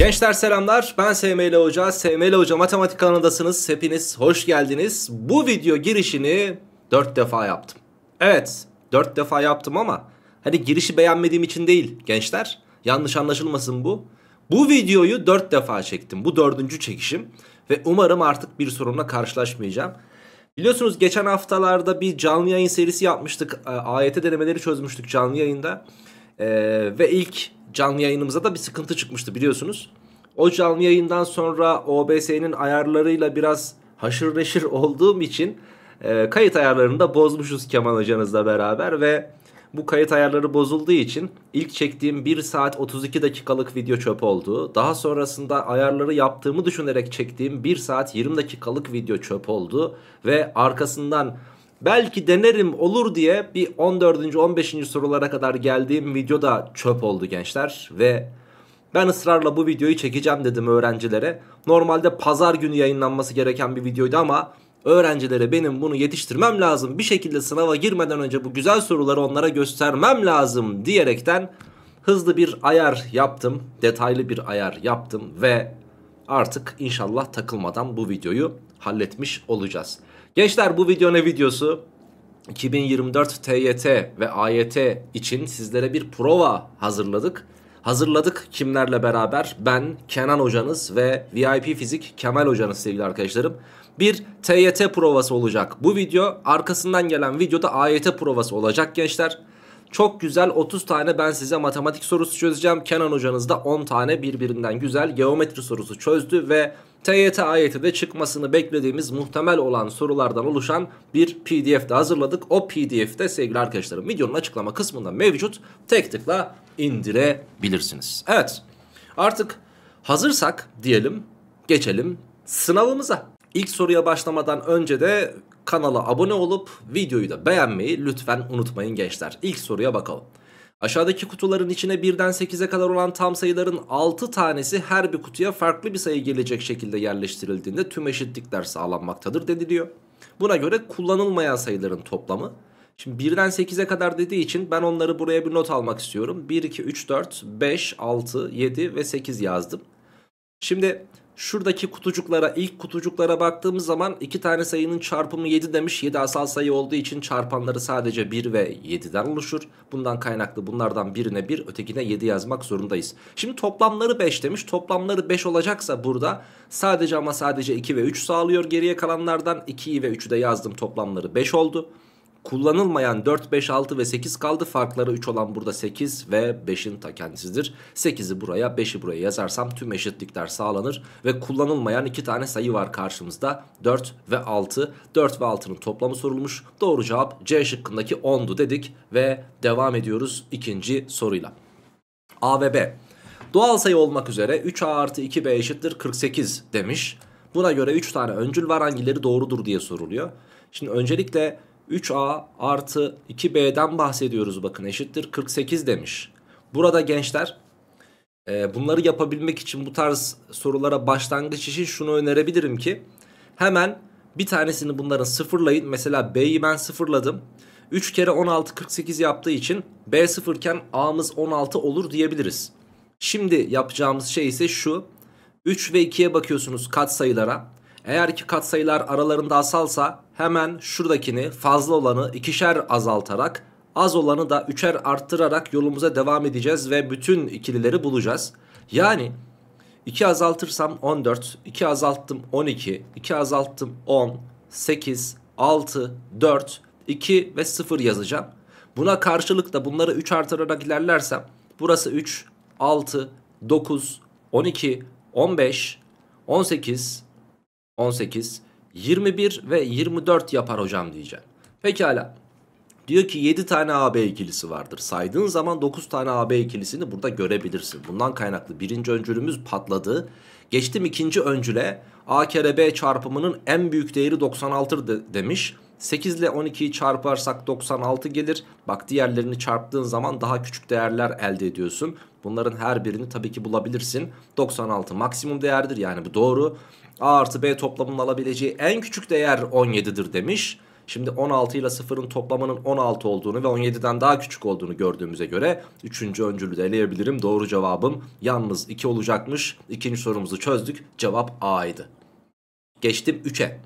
Gençler selamlar ben SML Hoca, SML Hoca Matematik kanalındasınız hepiniz hoş geldiniz. Bu video girişini 4 defa yaptım. Evet 4 defa yaptım ama hani girişi beğenmediğim için değil gençler yanlış anlaşılmasın bu. Bu videoyu 4 defa çektim bu dördüncü çekişim ve umarım artık bir sorunla karşılaşmayacağım. Biliyorsunuz geçen haftalarda bir canlı yayın serisi yapmıştık. Ee, AYT denemeleri çözmüştük canlı yayında. Ee, ve ilk canlı yayınımıza da bir sıkıntı çıkmıştı biliyorsunuz. O canlı yayından sonra OBS'nin ayarlarıyla biraz haşır neşir olduğum için e, kayıt ayarlarını da bozmuşuz Kemal hocanızla beraber ve bu kayıt ayarları bozulduğu için ilk çektiğim 1 saat 32 dakikalık video çöp oldu. Daha sonrasında ayarları yaptığımı düşünerek çektiğim 1 saat 20 dakikalık video çöp oldu. Ve arkasından belki denerim olur diye bir 14. 15. sorulara kadar geldiğim video da çöp oldu gençler ve ben ısrarla bu videoyu çekeceğim dedim öğrencilere. Normalde pazar günü yayınlanması gereken bir videoydu ama öğrencilere benim bunu yetiştirmem lazım. Bir şekilde sınava girmeden önce bu güzel soruları onlara göstermem lazım diyerekten hızlı bir ayar yaptım. Detaylı bir ayar yaptım ve artık inşallah takılmadan bu videoyu halletmiş olacağız. Gençler bu video ne videosu? 2024 TYT ve AYT için sizlere bir prova hazırladık. Hazırladık kimlerle beraber? Ben, Kenan hocanız ve VIP Fizik Kemal hocanız sevgili arkadaşlarım. Bir TYT provası olacak bu video. Arkasından gelen videoda AYT provası olacak gençler. Çok güzel 30 tane ben size matematik sorusu çözeceğim. Kenan hocanız da 10 tane birbirinden güzel geometri sorusu çözdü ve TYT ayeti çıkmasını beklediğimiz muhtemel olan sorulardan oluşan bir pdf de hazırladık. O pdf de sevgili arkadaşlarım videonun açıklama kısmında mevcut. Tek tıkla indirebilirsiniz. Evet artık hazırsak diyelim geçelim sınavımıza. İlk soruya başlamadan önce de kanala abone olup videoyu da beğenmeyi lütfen unutmayın gençler. İlk soruya bakalım. Aşağıdaki kutuların içine birden 8'e kadar olan tam sayıların 6 tanesi her bir kutuya farklı bir sayı gelecek şekilde yerleştirildiğinde tüm eşitlikler sağlanmaktadır deniliyor. Buna göre kullanılmayan sayıların toplamı. Şimdi 1'den 8'e kadar dediği için ben onları buraya bir not almak istiyorum. 1, 2, 3, 4, 5, 6, 7 ve 8 yazdım. Şimdi Şuradaki kutucuklara ilk kutucuklara baktığımız zaman iki tane sayının çarpımı 7 demiş. 7 asal sayı olduğu için çarpanları sadece 1 ve 7'den oluşur. Bundan kaynaklı bunlardan birine 1 ötekine 7 yazmak zorundayız. Şimdi toplamları 5 demiş. Toplamları 5 olacaksa burada sadece ama sadece 2 ve 3 sağlıyor. Geriye kalanlardan 2'yi ve 3'ü de yazdım toplamları 5 oldu kullanılmayan 4, 5, 6 ve 8 kaldı. Farkları 3 olan burada 8 ve 5'in ta kendisidir. 8'i buraya 5'i buraya yazarsam tüm eşitlikler sağlanır. Ve kullanılmayan 2 tane sayı var karşımızda. 4 ve 6. 4 ve 6'nın toplamı sorulmuş. Doğru cevap C şıkkındaki 10'du dedik. Ve devam ediyoruz ikinci soruyla. A ve B. Doğal sayı olmak üzere 3A artı 2B eşittir 48 demiş. Buna göre 3 tane öncül var hangileri doğrudur diye soruluyor. Şimdi öncelikle 3A artı 2B'den bahsediyoruz bakın eşittir 48 demiş. Burada gençler e, bunları yapabilmek için bu tarz sorulara başlangıç için şunu önerebilirim ki hemen bir tanesini bunların sıfırlayın. Mesela B'yi ben sıfırladım. 3 kere 16 48 yaptığı için B sıfırken A'mız 16 olur diyebiliriz. Şimdi yapacağımız şey ise şu. 3 ve 2'ye bakıyorsunuz kat sayılara. Eğer ki katsayılar aralarında asalsa hemen şuradakini fazla olanı ikişer azaltarak az olanı da üçer arttırarak yolumuza devam edeceğiz ve bütün ikilileri bulacağız. Yani 2 azaltırsam 14, 2 azalttım 12, 2 azalttım 10, 8, 6, 4, 2 ve 0 yazacağım. Buna karşılık da bunları 3 artırarak ilerlersem burası 3, 6, 9, 12, 15, 18, 18, 21 ve 24 yapar hocam diyeceğim. Pekala. Diyor ki 7 tane AB ikilisi vardır. Saydığın zaman 9 tane AB ikilisini burada görebilirsin. Bundan kaynaklı birinci öncülümüz patladı. Geçtim ikinci öncüle. A kere B çarpımının en büyük değeri 96 de demiş. 8 ile 12'yi çarparsak 96 gelir. Bak diğerlerini çarptığın zaman daha küçük değerler elde ediyorsun. Bunların her birini tabii ki bulabilirsin. 96 maksimum değerdir yani bu doğru. A artı B toplamının alabileceği en küçük değer 17'dir demiş. Şimdi 16 ile 0'ın toplamının 16 olduğunu ve 17'den daha küçük olduğunu gördüğümüze göre 3. öncülü de eleyebilirim. Doğru cevabım yalnız 2 olacakmış. İkinci sorumuzu çözdük. Cevap A'ydı. Geçtim 3'e.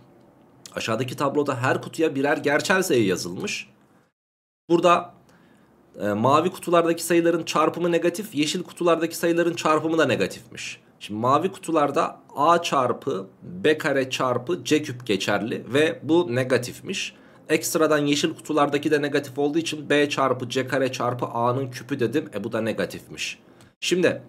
Aşağıdaki tabloda her kutuya birer gerçel sayı yazılmış. Burada e, mavi kutulardaki sayıların çarpımı negatif, yeşil kutulardaki sayıların çarpımı da negatifmiş. Şimdi mavi kutularda A çarpı B kare çarpı C küp geçerli ve bu negatifmiş. Ekstradan yeşil kutulardaki de negatif olduğu için B çarpı C kare çarpı A'nın küpü dedim. E bu da negatifmiş. Şimdi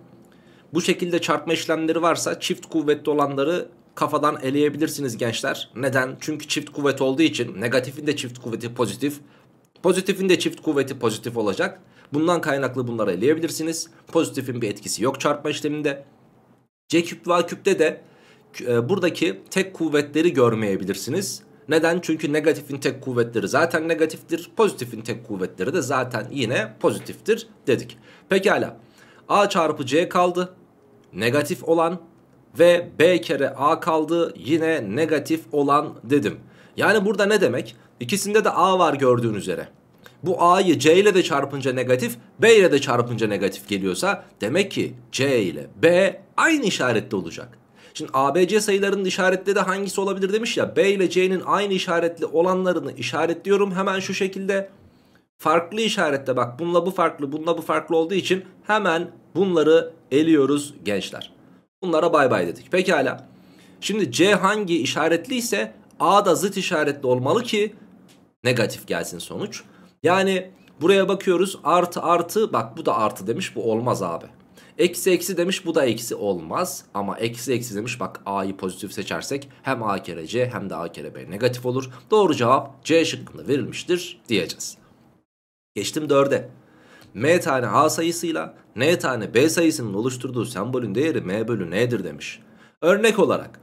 bu şekilde çarpma işlemleri varsa çift kuvvetli olanları kafadan eleyebilirsiniz gençler. Neden? Çünkü çift kuvvet olduğu için negatifin de çift kuvveti pozitif. Pozitifin de çift kuvveti pozitif olacak. Bundan kaynaklı bunları eleyebilirsiniz. Pozitifin bir etkisi yok çarpma işleminde. C küp ve A küpte de e, buradaki tek kuvvetleri görmeyebilirsiniz. Neden? Çünkü negatifin tek kuvvetleri zaten negatiftir. Pozitifin tek kuvvetleri de zaten yine pozitiftir dedik. Pekala. A çarpı C kaldı. Negatif olan ve B kere A kaldı. Yine negatif olan dedim. Yani burada ne demek? İkisinde de A var gördüğün üzere. Bu A'yı C ile de çarpınca negatif, B ile de çarpınca negatif geliyorsa demek ki C ile B aynı işarette olacak. Şimdi ABC sayılarının işaretleri de hangisi olabilir demiş ya. B ile C'nin aynı işaretli olanlarını işaretliyorum hemen şu şekilde. Farklı işarette bak bununla bu farklı bununla bu farklı olduğu için hemen bunları eliyoruz gençler. Bunlara bay bay dedik. Pekala. Şimdi C hangi işaretliyse A da zıt işaretli olmalı ki negatif gelsin sonuç. Yani buraya bakıyoruz artı artı bak bu da artı demiş bu olmaz abi. Eksi eksi demiş bu da eksi olmaz. Ama eksi eksi demiş bak A'yı pozitif seçersek hem A kere C hem de A kere B negatif olur. Doğru cevap C şıkkında verilmiştir diyeceğiz. Geçtim 4'e. M tane A sayısıyla N tane B sayısının oluşturduğu sembolün değeri M bölü N'dir demiş. Örnek olarak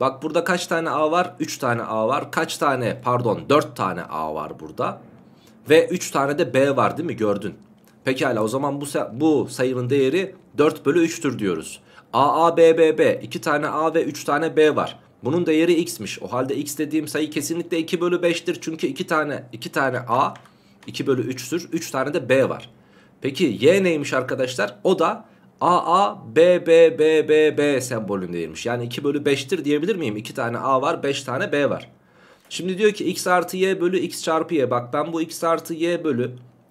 bak burada kaç tane A var? 3 tane A var. Kaç tane pardon 4 tane A var burada. Ve 3 tane de B var değil mi gördün? Pekala o zaman bu, bu sayının değeri 4 bölü 3'tür diyoruz. A A B B B 2 tane A ve 3 tane B var. Bunun değeri x'miş. O halde x dediğim sayı kesinlikle 2 bölü 5'tir. Çünkü 2 tane 2 tane A 2 bölü 3'tür. 3 tane de B var. Peki y neymiş arkadaşlar? O da A B B B B B sembolündeymiş. Yani 2 bölü 5'tir diyebilir miyim? 2 tane A var 5 tane B var. Şimdi diyor ki x artı y bölü x çarpı y. Bak ben bu x artı y bölü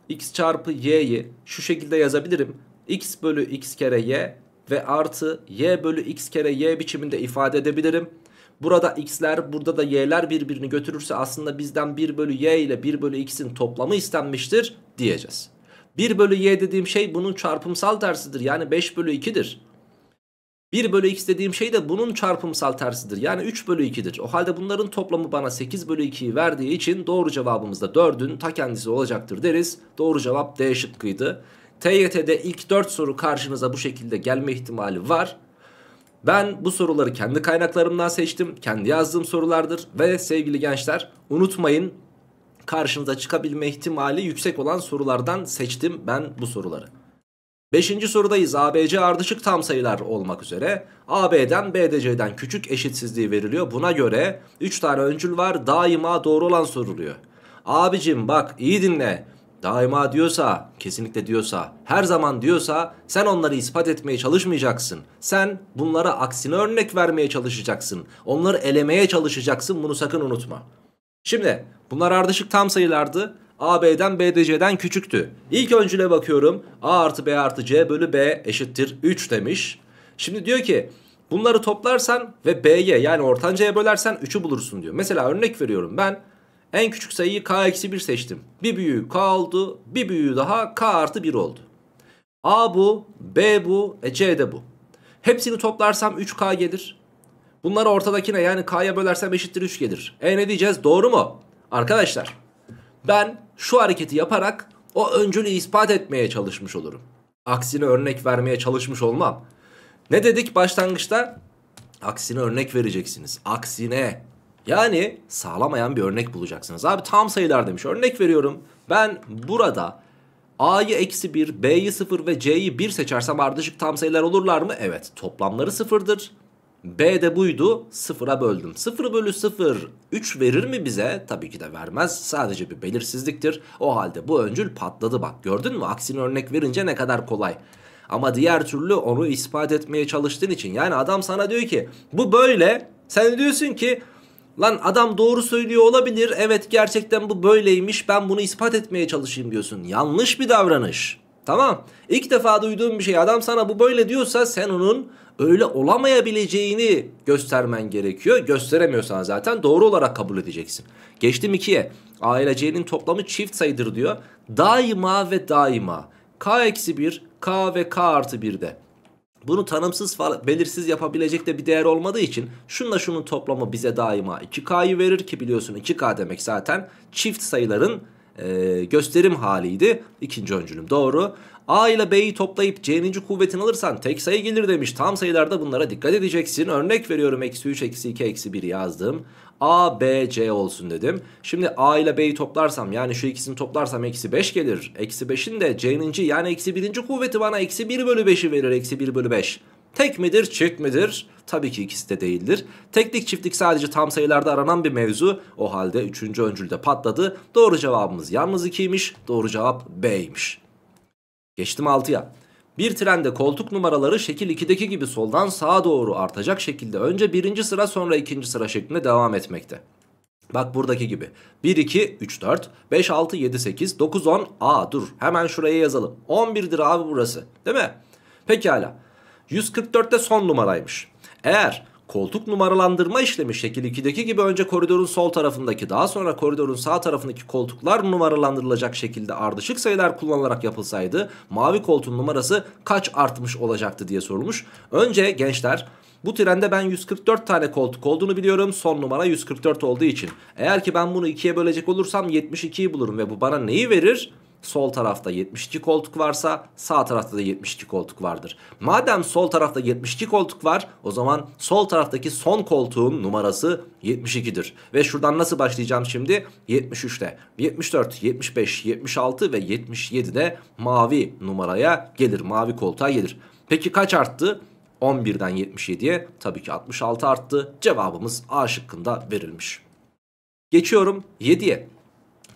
x çarpı y'yi şu şekilde yazabilirim x bölü x kere y ve artı y bölü x kere y biçiminde ifade edebilirim. Burada x'ler burada da y'ler birbirini götürürse aslında bizden 1 bölü y ile 1 bölü x'in toplamı istenmiştir diyeceğiz. 1 bölü y dediğim şey bunun çarpımsal tersidir yani 5 bölü 2'dir. 1 bölü x dediğim şey de bunun çarpımsal tersidir yani 3 bölü 2'dir. O halde bunların toplamı bana 8 bölü 2'yi verdiği için doğru cevabımız da 4'ün ta kendisi olacaktır deriz. Doğru cevap D şıkkıydı. TYT'de ilk 4 soru karşınıza bu şekilde gelme ihtimali var. Ben bu soruları kendi kaynaklarımdan seçtim. Kendi yazdığım sorulardır. Ve sevgili gençler unutmayın karşınıza çıkabilme ihtimali yüksek olan sorulardan seçtim ben bu soruları. Beşinci sorudayız. ABC ardışık tam sayılar olmak üzere. AB'den BDC'den küçük eşitsizliği veriliyor. Buna göre 3 tane öncül var. Daima doğru olan soruluyor. Abicim bak iyi dinle daima diyorsa, kesinlikle diyorsa, her zaman diyorsa sen onları ispat etmeye çalışmayacaksın. Sen bunlara aksine örnek vermeye çalışacaksın. Onları elemeye çalışacaksın bunu sakın unutma. Şimdi bunlar ardışık tam sayılardı. A B'den B C'den küçüktü. İlk öncüle bakıyorum. A artı B artı C bölü B eşittir 3 demiş. Şimdi diyor ki bunları toplarsan ve B'ye yani ortancaya bölersen 3'ü bulursun diyor. Mesela örnek veriyorum ben en küçük sayıyı k-1 seçtim. Bir büyüğü k oldu. Bir büyüğü daha k artı 1 oldu. A bu, B bu, e C de bu. Hepsini toplarsam 3k gelir. Bunları ortadakine yani k'ya bölersem eşittir 3 gelir. E ne diyeceğiz doğru mu? Arkadaşlar ben şu hareketi yaparak o öncülü ispat etmeye çalışmış olurum. Aksine örnek vermeye çalışmış olmam. Ne dedik başlangıçta? Aksine örnek vereceksiniz. Aksine yani sağlamayan bir örnek bulacaksınız. Abi tam sayılar demiş. Örnek veriyorum. Ben burada A'yı eksi 1, B'yi 0 ve C'yi 1 seçersem ardışık tam sayılar olurlar mı? Evet. Toplamları 0'dır. B de buydu. 0'a böldüm. 0 bölü 0 3 verir mi bize? Tabii ki de vermez. Sadece bir belirsizliktir. O halde bu öncül patladı bak. Gördün mü? Aksini örnek verince ne kadar kolay. Ama diğer türlü onu ispat etmeye çalıştığın için. Yani adam sana diyor ki bu böyle. Sen diyorsun ki Lan adam doğru söylüyor olabilir. Evet gerçekten bu böyleymiş. Ben bunu ispat etmeye çalışayım diyorsun. Yanlış bir davranış. Tamam. İlk defa duyduğum bir şey. Adam sana bu böyle diyorsa sen onun öyle olamayabileceğini göstermen gerekiyor. Gösteremiyorsan zaten doğru olarak kabul edeceksin. Geçtim ikiye. Aileceğinin toplamı çift sayıdır diyor. Daima ve daima. K-1, eksi K ve K artı 1'de. Bunu tanımsız belirsiz yapabilecek de bir değer olmadığı için şunla şunun toplamı bize daima 2K'yı verir ki biliyorsun 2K demek zaten çift sayıların e, gösterim haliydi. ikinci öncülüm doğru. A ile B'yi toplayıp C'nin kuvvetini alırsan tek sayı gelir demiş. Tam sayılarda bunlara dikkat edeceksin. Örnek veriyorum eksi 3, eksi 2, eksi 1 yazdım. A, B, C olsun dedim. Şimdi A ile B'yi toplarsam yani şu ikisini toplarsam eksi 5 gelir. Eksi 5'in de C'ninci yani eksi 1. kuvveti bana eksi 1 bölü 5'i verir. Eksi 1 bölü 5. Tek midir çift midir? Tabii ki ikisi de değildir. Teklik çiftlik sadece tam sayılarda aranan bir mevzu. O halde 3. öncülde patladı. Doğru cevabımız yalnız 2'ymiş. Doğru cevap B'ymiş. Geçtim 6'ya. Bir trende koltuk numaraları şekil 2'deki gibi soldan sağa doğru artacak şekilde önce birinci sıra sonra ikinci sıra şeklinde devam etmekte. Bak buradaki gibi. 1, 2, 3, 4, 5, 6, 7, 8, 9, 10. a dur hemen şuraya yazalım. 11'dir abi burası değil mi? Pekala. 144'te son numaraymış. Eğer koltuk numaralandırma işlemi şekil 2'deki gibi önce koridorun sol tarafındaki daha sonra koridorun sağ tarafındaki koltuklar numaralandırılacak şekilde ardışık sayılar kullanılarak yapılsaydı mavi koltuğun numarası kaç artmış olacaktı diye sorulmuş. Önce gençler bu trende ben 144 tane koltuk olduğunu biliyorum. Son numara 144 olduğu için. Eğer ki ben bunu 2'ye bölecek olursam 72'yi bulurum ve bu bana neyi verir? sol tarafta 72 koltuk varsa sağ tarafta da 72 koltuk vardır. Madem sol tarafta 72 koltuk var o zaman sol taraftaki son koltuğun numarası 72'dir. Ve şuradan nasıl başlayacağım şimdi? 73'te 74, 75, 76 ve 77'de mavi numaraya gelir. Mavi koltuğa gelir. Peki kaç arttı? 11'den 77'ye tabii ki 66 arttı. Cevabımız A şıkkında verilmiş. Geçiyorum 7'ye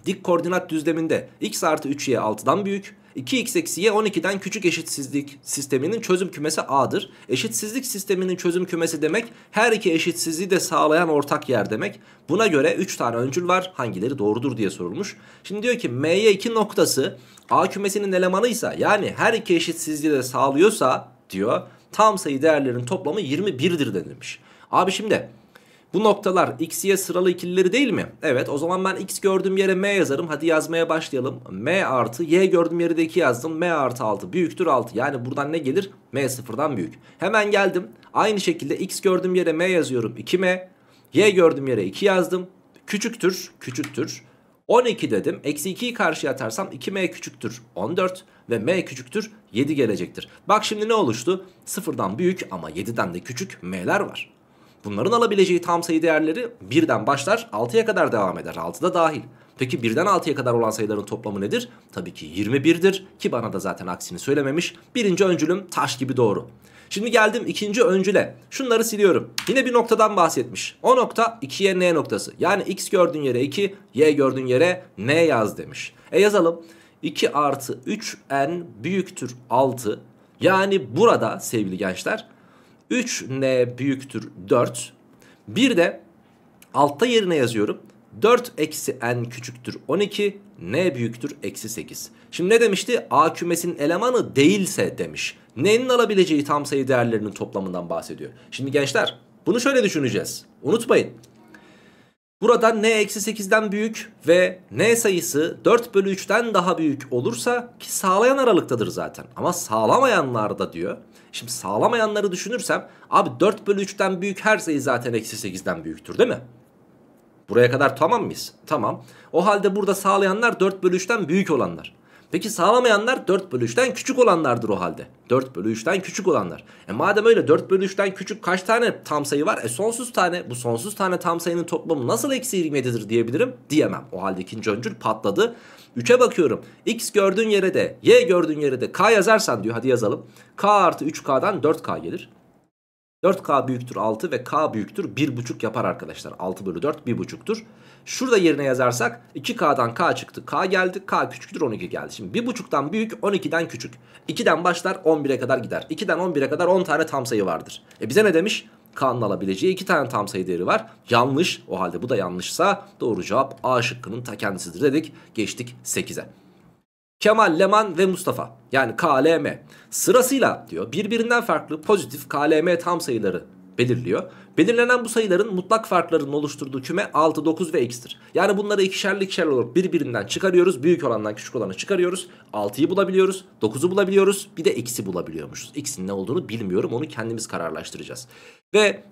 dik koordinat düzleminde x artı 3y 6'dan büyük 2x eksi y 12'den küçük eşitsizlik sisteminin çözüm kümesi a'dır. Eşitsizlik sisteminin çözüm kümesi demek her iki eşitsizliği de sağlayan ortak yer demek. Buna göre 3 tane öncül var hangileri doğrudur diye sorulmuş. Şimdi diyor ki m'ye 2 noktası a kümesinin elemanıysa yani her iki eşitsizliği de sağlıyorsa diyor tam sayı değerlerin toplamı 21'dir denilmiş. Abi şimdi bu noktalar x, y sıralı ikilileri değil mi? Evet o zaman ben x gördüğüm yere m yazarım. Hadi yazmaya başlayalım. m artı y gördüğüm yere de 2 yazdım. m artı 6 büyüktür 6. Yani buradan ne gelir? m sıfırdan büyük. Hemen geldim. Aynı şekilde x gördüğüm yere m yazıyorum. 2m. y gördüğüm yere 2 yazdım. Küçüktür. Küçüktür. 12 dedim. Eksi 2'yi karşıya atarsam 2m küçüktür 14 ve m küçüktür 7 gelecektir. Bak şimdi ne oluştu? Sıfırdan büyük ama 7'den de küçük m'ler var. Bunların alabileceği tam sayı değerleri birden başlar 6'ya kadar devam eder. 6 da dahil. Peki birden 6'ya kadar olan sayıların toplamı nedir? Tabii ki 21'dir ki bana da zaten aksini söylememiş. Birinci öncülüm taş gibi doğru. Şimdi geldim ikinci öncüle. Şunları siliyorum. Yine bir noktadan bahsetmiş. O nokta 2'ye n noktası. Yani x gördüğün yere 2, y gördüğün yere n yaz demiş. E yazalım. 2 artı 3n büyüktür 6. Yani burada sevgili gençler 3 n büyüktür 4. Bir de altta yerine yazıyorum. 4 eksi n küçüktür 12 n büyüktür eksi 8. Şimdi ne demişti? A kümesinin elemanı değilse demiş. N'nin alabileceği tam sayı değerlerinin toplamından bahsediyor. Şimdi gençler bunu şöyle düşüneceğiz. Unutmayın Burada n eksi 8'den büyük ve n sayısı 4 bölü 3'ten daha büyük olursa ki sağlayan aralıktadır zaten. Ama sağlamayanlarda diyor. Şimdi sağlamayanları düşünürsem abi 4 bölü 3'ten büyük her sayı zaten eksi 8'den büyüktür değil mi? Buraya kadar tamam mıyız? Tamam. O halde burada sağlayanlar 4 bölü 3'ten büyük olanlar. Peki sağlamayanlar 4 bölü 3'ten küçük olanlardır o halde. 4 bölü 3'ten küçük olanlar. E madem öyle 4 bölü 3'ten küçük kaç tane tam sayı var? E sonsuz tane. Bu sonsuz tane tam sayının toplamı nasıl eksi 27'dir diyebilirim? Diyemem. O halde ikinci öncül patladı. 3'e bakıyorum. X gördüğün yere de Y gördüğün yere de K yazarsan diyor. Hadi yazalım. K artı 3K'dan 4K gelir. 4K büyüktür 6 ve K büyüktür 1,5 yapar arkadaşlar. 6 bölü 4 1,5'tür. Şurada yerine yazarsak 2K'dan K çıktı. K geldi. K küçüktür 12 geldi. Şimdi 1.5'tan büyük 12'den küçük. 2'den başlar 11'e kadar gider. 2'den 11'e kadar 10 tane tam sayı vardır. E bize ne demiş? K'nın alabileceği 2 tane tam sayı değeri var. Yanlış. O halde bu da yanlışsa doğru cevap A şıkkının ta kendisidir dedik. Geçtik 8'e. Kemal, Leman ve Mustafa yani KLM sırasıyla diyor birbirinden farklı pozitif KLM tam sayıları belirliyor. Belirlenen bu sayıların mutlak farklarının oluşturduğu küme 6, 9 ve x'tir. Yani bunları ikişerli ikişerli olarak birbirinden çıkarıyoruz. Büyük olandan küçük olanı çıkarıyoruz. 6'yı bulabiliyoruz, 9'u bulabiliyoruz. Bir de x'i bulabiliyormuşuz. X'in ne olduğunu bilmiyorum. Onu kendimiz kararlaştıracağız. Ve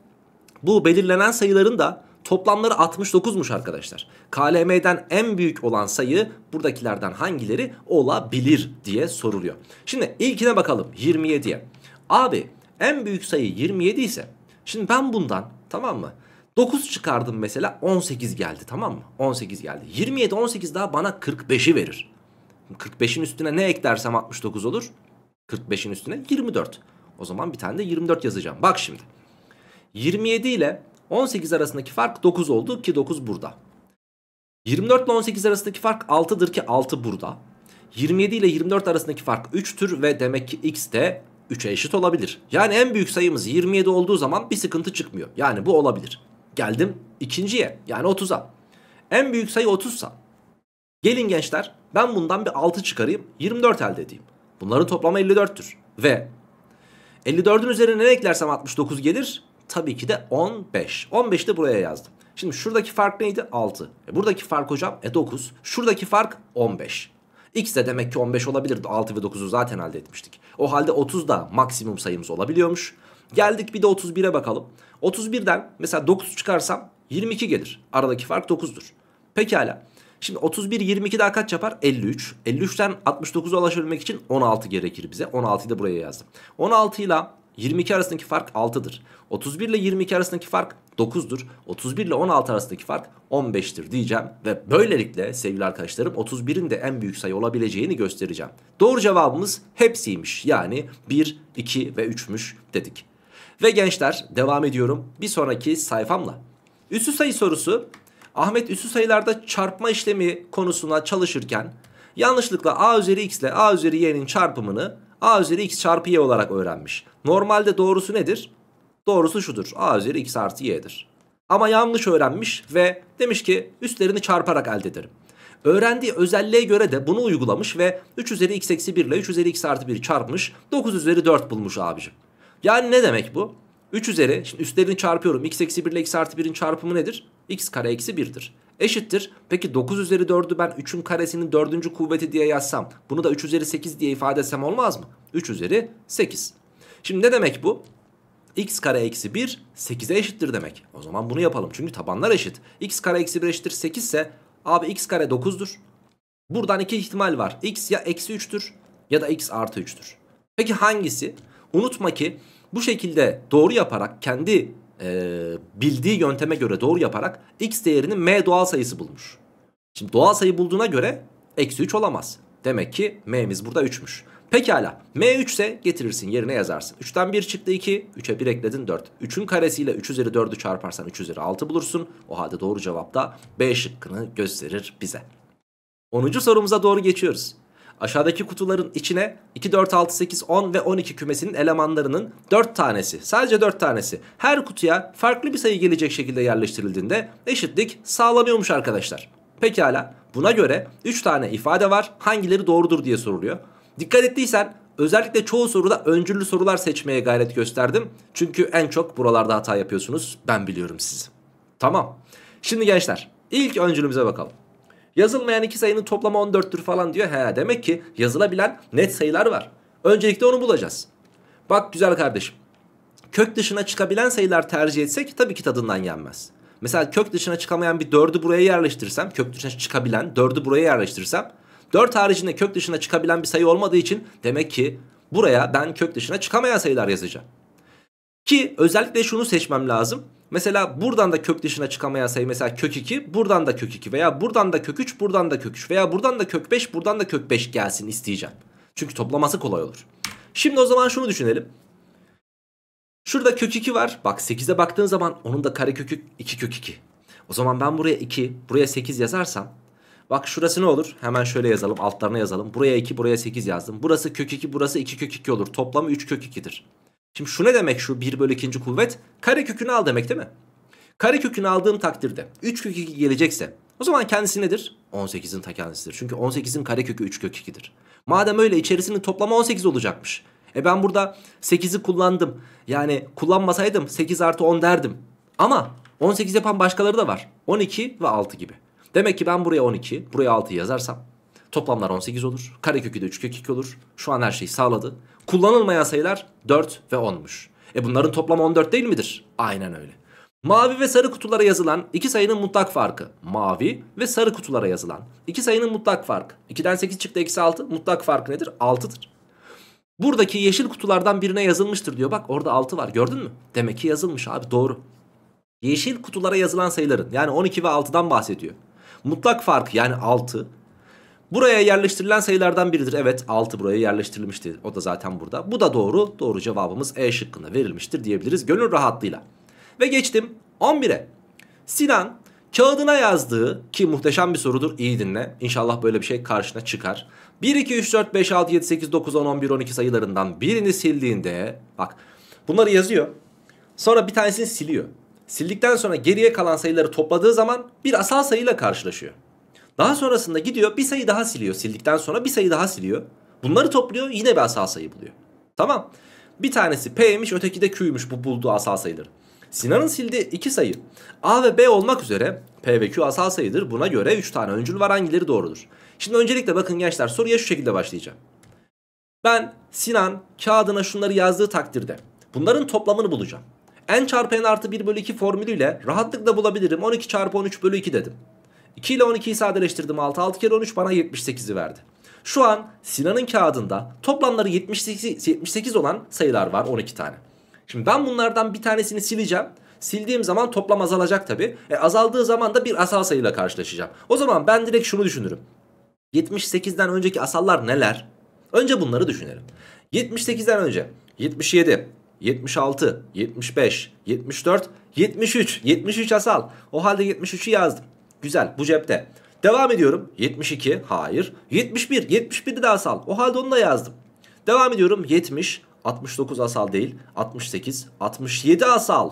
bu belirlenen sayıların da toplamları 69'muş arkadaşlar. KLM'den en büyük olan sayı buradakilerden hangileri olabilir diye soruluyor. Şimdi ilkine bakalım 27'ye. Abi en büyük sayı 27 ise Şimdi ben bundan tamam mı? 9 çıkardım mesela 18 geldi tamam mı? 18 geldi. 27 18 daha bana 45'i verir. 45'in üstüne ne eklersem 69 olur? 45'in üstüne 24. O zaman bir tane de 24 yazacağım. Bak şimdi. 27 ile 18 arasındaki fark 9 oldu ki 9 burada. 24 ile 18 arasındaki fark 6'dır ki 6 burada. 27 ile 24 arasındaki fark 3'tür ve demek ki x de 3'e eşit olabilir. Yani en büyük sayımız 27 olduğu zaman bir sıkıntı çıkmıyor. Yani bu olabilir. Geldim ikinciye yani 30'a. En büyük sayı 30'sa. Gelin gençler ben bundan bir 6 çıkarayım 24 elde edeyim. Bunların toplamı 54'tür. Ve 54'ün üzerine ne eklersem 69 gelir? Tabii ki de 15. 15 de buraya yazdım. Şimdi şuradaki fark neydi? 6. E buradaki fark hocam e 9. Şuradaki fark 15. X de demek ki 15 olabilirdi. 6 ve 9'u zaten elde etmiştik. O halde 30 da maksimum sayımız olabiliyormuş. Geldik bir de 31'e bakalım. 31'den mesela 9 çıkarsam 22 gelir. Aradaki fark 9'dur. Pekala. Şimdi 31 22'den kaç yapar? 53. 53'ten 69'a ulaşabilmek için 16 gerekir bize. 16'yı da buraya yazdım. 16 ile 22 arasındaki fark 6'dır. 31 ile 22 arasındaki fark 9'dur. 31 ile 16 arasındaki fark 15'tir diyeceğim. Ve böylelikle sevgili arkadaşlarım 31'in de en büyük sayı olabileceğini göstereceğim. Doğru cevabımız hepsiymiş. Yani 1, 2 ve 3'müş dedik. Ve gençler devam ediyorum bir sonraki sayfamla. Üssü sayı sorusu Ahmet üssü sayılarda çarpma işlemi konusuna çalışırken yanlışlıkla a üzeri x ile a üzeri y'nin çarpımını a üzeri x çarpı y olarak öğrenmiş. Normalde doğrusu nedir? Doğrusu şudur. a üzeri x artı y'dir. Ama yanlış öğrenmiş ve demiş ki üstlerini çarparak elde ederim. Öğrendiği özelliğe göre de bunu uygulamış ve 3 üzeri x eksi 1 ile 3 üzeri x artı 1 çarpmış 9 üzeri 4 bulmuş abicim. Yani ne demek bu? 3 üzeri şimdi üstlerini çarpıyorum x eksi 1 ile x artı 1'in çarpımı nedir? x kare eksi 1'dir eşittir. Peki 9 üzeri 4'ü ben 3'ün karesinin 4. kuvveti diye yazsam bunu da 3 üzeri 8 diye ifade etsem olmaz mı? 3 üzeri 8. Şimdi ne demek bu? x kare eksi 1 8'e eşittir demek. O zaman bunu yapalım çünkü tabanlar eşit. x kare eksi 1 eşittir 8 ise abi x kare 9'dur. Buradan iki ihtimal var. x ya eksi 3'tür ya da x artı 3'tür. Peki hangisi? Unutma ki bu şekilde doğru yaparak kendi e, bildiği yönteme göre doğru yaparak x değerinin m doğal sayısı bulmuş. Şimdi doğal sayı bulduğuna göre eksi 3 olamaz. Demek ki m'miz burada 3'müş. Pekala m 3 ise getirirsin yerine yazarsın. 3'ten 1 çıktı 2, 3'e 1 ekledin 4. 3'ün karesiyle 3 üzeri 4'ü çarparsan 3 üzeri 6 bulursun. O halde doğru cevap da B şıkkını gösterir bize. 10. sorumuza doğru geçiyoruz. Aşağıdaki kutuların içine 2, 4, 6, 8, 10 ve 12 kümesinin elemanlarının 4 tanesi sadece 4 tanesi her kutuya farklı bir sayı gelecek şekilde yerleştirildiğinde eşitlik sağlanıyormuş arkadaşlar. Pekala buna göre 3 tane ifade var hangileri doğrudur diye soruluyor. Dikkat ettiysen özellikle çoğu soruda öncüllü sorular seçmeye gayret gösterdim. Çünkü en çok buralarda hata yapıyorsunuz ben biliyorum sizi. Tamam şimdi gençler ilk öncülümüze bakalım. Yazılmayan iki sayının toplamı 14'tür falan diyor. He demek ki yazılabilen net sayılar var. Öncelikle onu bulacağız. Bak güzel kardeşim. Kök dışına çıkabilen sayılar tercih etsek tabii ki tadından yenmez. Mesela kök dışına çıkamayan bir 4'ü buraya yerleştirsem, kök dışına çıkabilen 4'ü buraya yerleştirsem 4 haricinde kök dışına çıkabilen bir sayı olmadığı için demek ki buraya ben kök dışına çıkamayan sayılar yazacağım. Ki özellikle şunu seçmem lazım. Mesela buradan da kök dışına çıkamayan sayı mesela kök 2 buradan da kök 2 veya buradan da kök 3 buradan da kök 3 veya buradan da kök 5 buradan da kök 5 gelsin isteyeceğim. Çünkü toplaması kolay olur. Şimdi o zaman şunu düşünelim. Şurada kök 2 var. Bak 8'e baktığın zaman onun da kare kökü 2 kök 2. O zaman ben buraya 2 buraya 8 yazarsam Bak şurası ne olur? Hemen şöyle yazalım. Altlarına yazalım. Buraya 2, buraya 8 yazdım. Burası kök 2, burası 2 kök 2 olur. Toplamı 3 kök 2'dir. Şimdi şu ne demek şu 1 bölü 2. kuvvet? Kare kökünü al demek değil mi? Kare kökünü aldığım takdirde 3 kök 2 gelecekse o zaman kendisi nedir? 18'in ta kendisidir. Çünkü 18'in kare kökü 3 kök 2'dir. Madem öyle içerisinin toplamı 18 olacakmış. E ben burada 8'i kullandım. Yani kullanmasaydım 8 artı 10 derdim. Ama 18 yapan başkaları da var. 12 ve 6 gibi. Demek ki ben buraya 12, buraya 6 yazarsam Toplamlar 18 olur. Karekökü de 3 kök 2 olur. Şu an her şeyi sağladı. Kullanılmayan sayılar 4 ve 10'muş. E bunların toplamı 14 değil midir? Aynen öyle. Mavi ve sarı kutulara yazılan iki sayının mutlak farkı. Mavi ve sarı kutulara yazılan iki sayının mutlak farkı. 2'den 8 çıktı eksi 6. Mutlak farkı nedir? 6'dır. Buradaki yeşil kutulardan birine yazılmıştır diyor. Bak orada 6 var gördün mü? Demek ki yazılmış abi doğru. Yeşil kutulara yazılan sayıların yani 12 ve 6'dan bahsediyor. Mutlak farkı yani 6 Buraya yerleştirilen sayılardan biridir. Evet 6 buraya yerleştirilmişti. O da zaten burada. Bu da doğru. Doğru cevabımız E şıkkında verilmiştir diyebiliriz gönül rahatlığıyla. Ve geçtim 11'e. Sinan kağıdına yazdığı ki muhteşem bir sorudur İyi dinle. İnşallah böyle bir şey karşına çıkar. 1, 2, 3, 4, 5, 6, 7, 8, 9, 10, 11, 12 sayılarından birini sildiğinde bak bunları yazıyor. Sonra bir tanesini siliyor. Sildikten sonra geriye kalan sayıları topladığı zaman bir asal sayıyla karşılaşıyor. Daha sonrasında gidiyor bir sayı daha siliyor. Sildikten sonra bir sayı daha siliyor. Bunları topluyor yine bir asal sayı buluyor. Tamam. Bir tanesi P'ymiş öteki de Q'ymuş bu bulduğu asal sayıları. Sinan'ın sildiği iki sayı A ve B olmak üzere P ve Q asal sayıdır. Buna göre 3 tane öncül var hangileri doğrudur? Şimdi öncelikle bakın gençler soruya şu şekilde başlayacağım. Ben Sinan kağıdına şunları yazdığı takdirde bunların toplamını bulacağım. N çarpı N artı 1 bölü 2 formülüyle rahatlıkla bulabilirim. 12 çarpı 13 bölü 2 dedim. 2 ile 12'yi sadeleştirdim 6. 6 kere 13 bana 78'i verdi. Şu an Sinan'ın kağıdında toplamları 78, 78 olan sayılar var 12 tane. Şimdi ben bunlardan bir tanesini sileceğim. Sildiğim zaman toplam azalacak tabi. E, azaldığı zaman da bir asal sayıyla karşılaşacağım. O zaman ben direkt şunu düşünürüm. 78'den önceki asallar neler? Önce bunları düşünelim. 78'den önce 77, 76, 75, 74, 73. 73 asal. O halde 73'ü yazdım. Güzel bu cepte. Devam ediyorum. 72. Hayır. 71. 71'i de asal. O halde onu da yazdım. Devam ediyorum. 70. 69 asal değil. 68. 67 asal.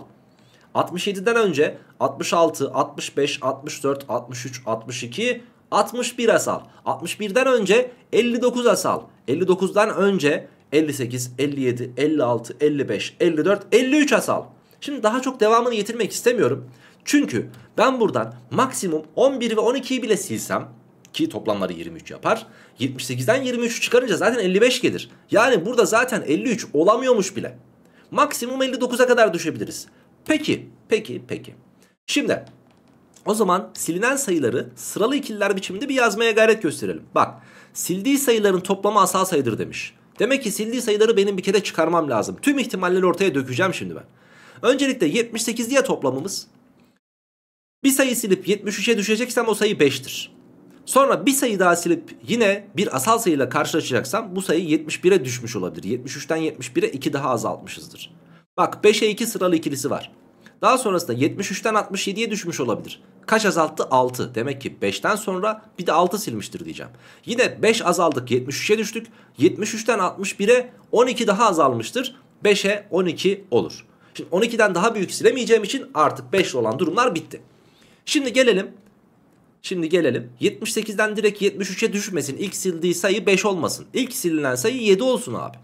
67'den önce 66, 65, 64, 63, 62, 61 asal. 61'den önce 59 asal. 59'dan önce 58, 57, 56, 55, 54, 53 asal. Şimdi daha çok devamını yitirmek istemiyorum. Çünkü ben buradan maksimum 11 ve 12'yi bile silsem ki toplamları 23 yapar. 78'den 23 çıkarınca zaten 55 gelir. Yani burada zaten 53 olamıyormuş bile. Maksimum 59'a kadar düşebiliriz. Peki, peki, peki. Şimdi o zaman silinen sayıları sıralı ikililer biçiminde bir yazmaya gayret gösterelim. Bak sildiği sayıların toplamı asal sayıdır demiş. Demek ki sildiği sayıları benim bir kere çıkarmam lazım. Tüm ihtimalleri ortaya dökeceğim şimdi ben. Öncelikle 78 diye toplamımız bir sayı silip 73'e düşeceksem o sayı 5'tir. Sonra bir sayı daha silip yine bir asal sayıyla karşılaşacaksam bu sayı 71'e düşmüş olabilir. 73'ten 71'e 2 daha azaltmışızdır. Bak 5'e 2 sıralı ikilisi var. Daha sonrasında 73'ten 67'ye düşmüş olabilir. Kaç azalttı? 6. Demek ki 5'ten sonra bir de 6 silmiştir diyeceğim. Yine 5 azaldık 73'e düştük. 73'ten 61'e 12 daha azalmıştır. 5'e 12 olur. Şimdi 12'den daha büyük silemeyeceğim için artık 5 olan durumlar bitti. Şimdi gelelim. Şimdi gelelim. 78'den direkt 73'e düşmesin. İlk sildiği sayı 5 olmasın. İlk silinen sayı 7 olsun abi.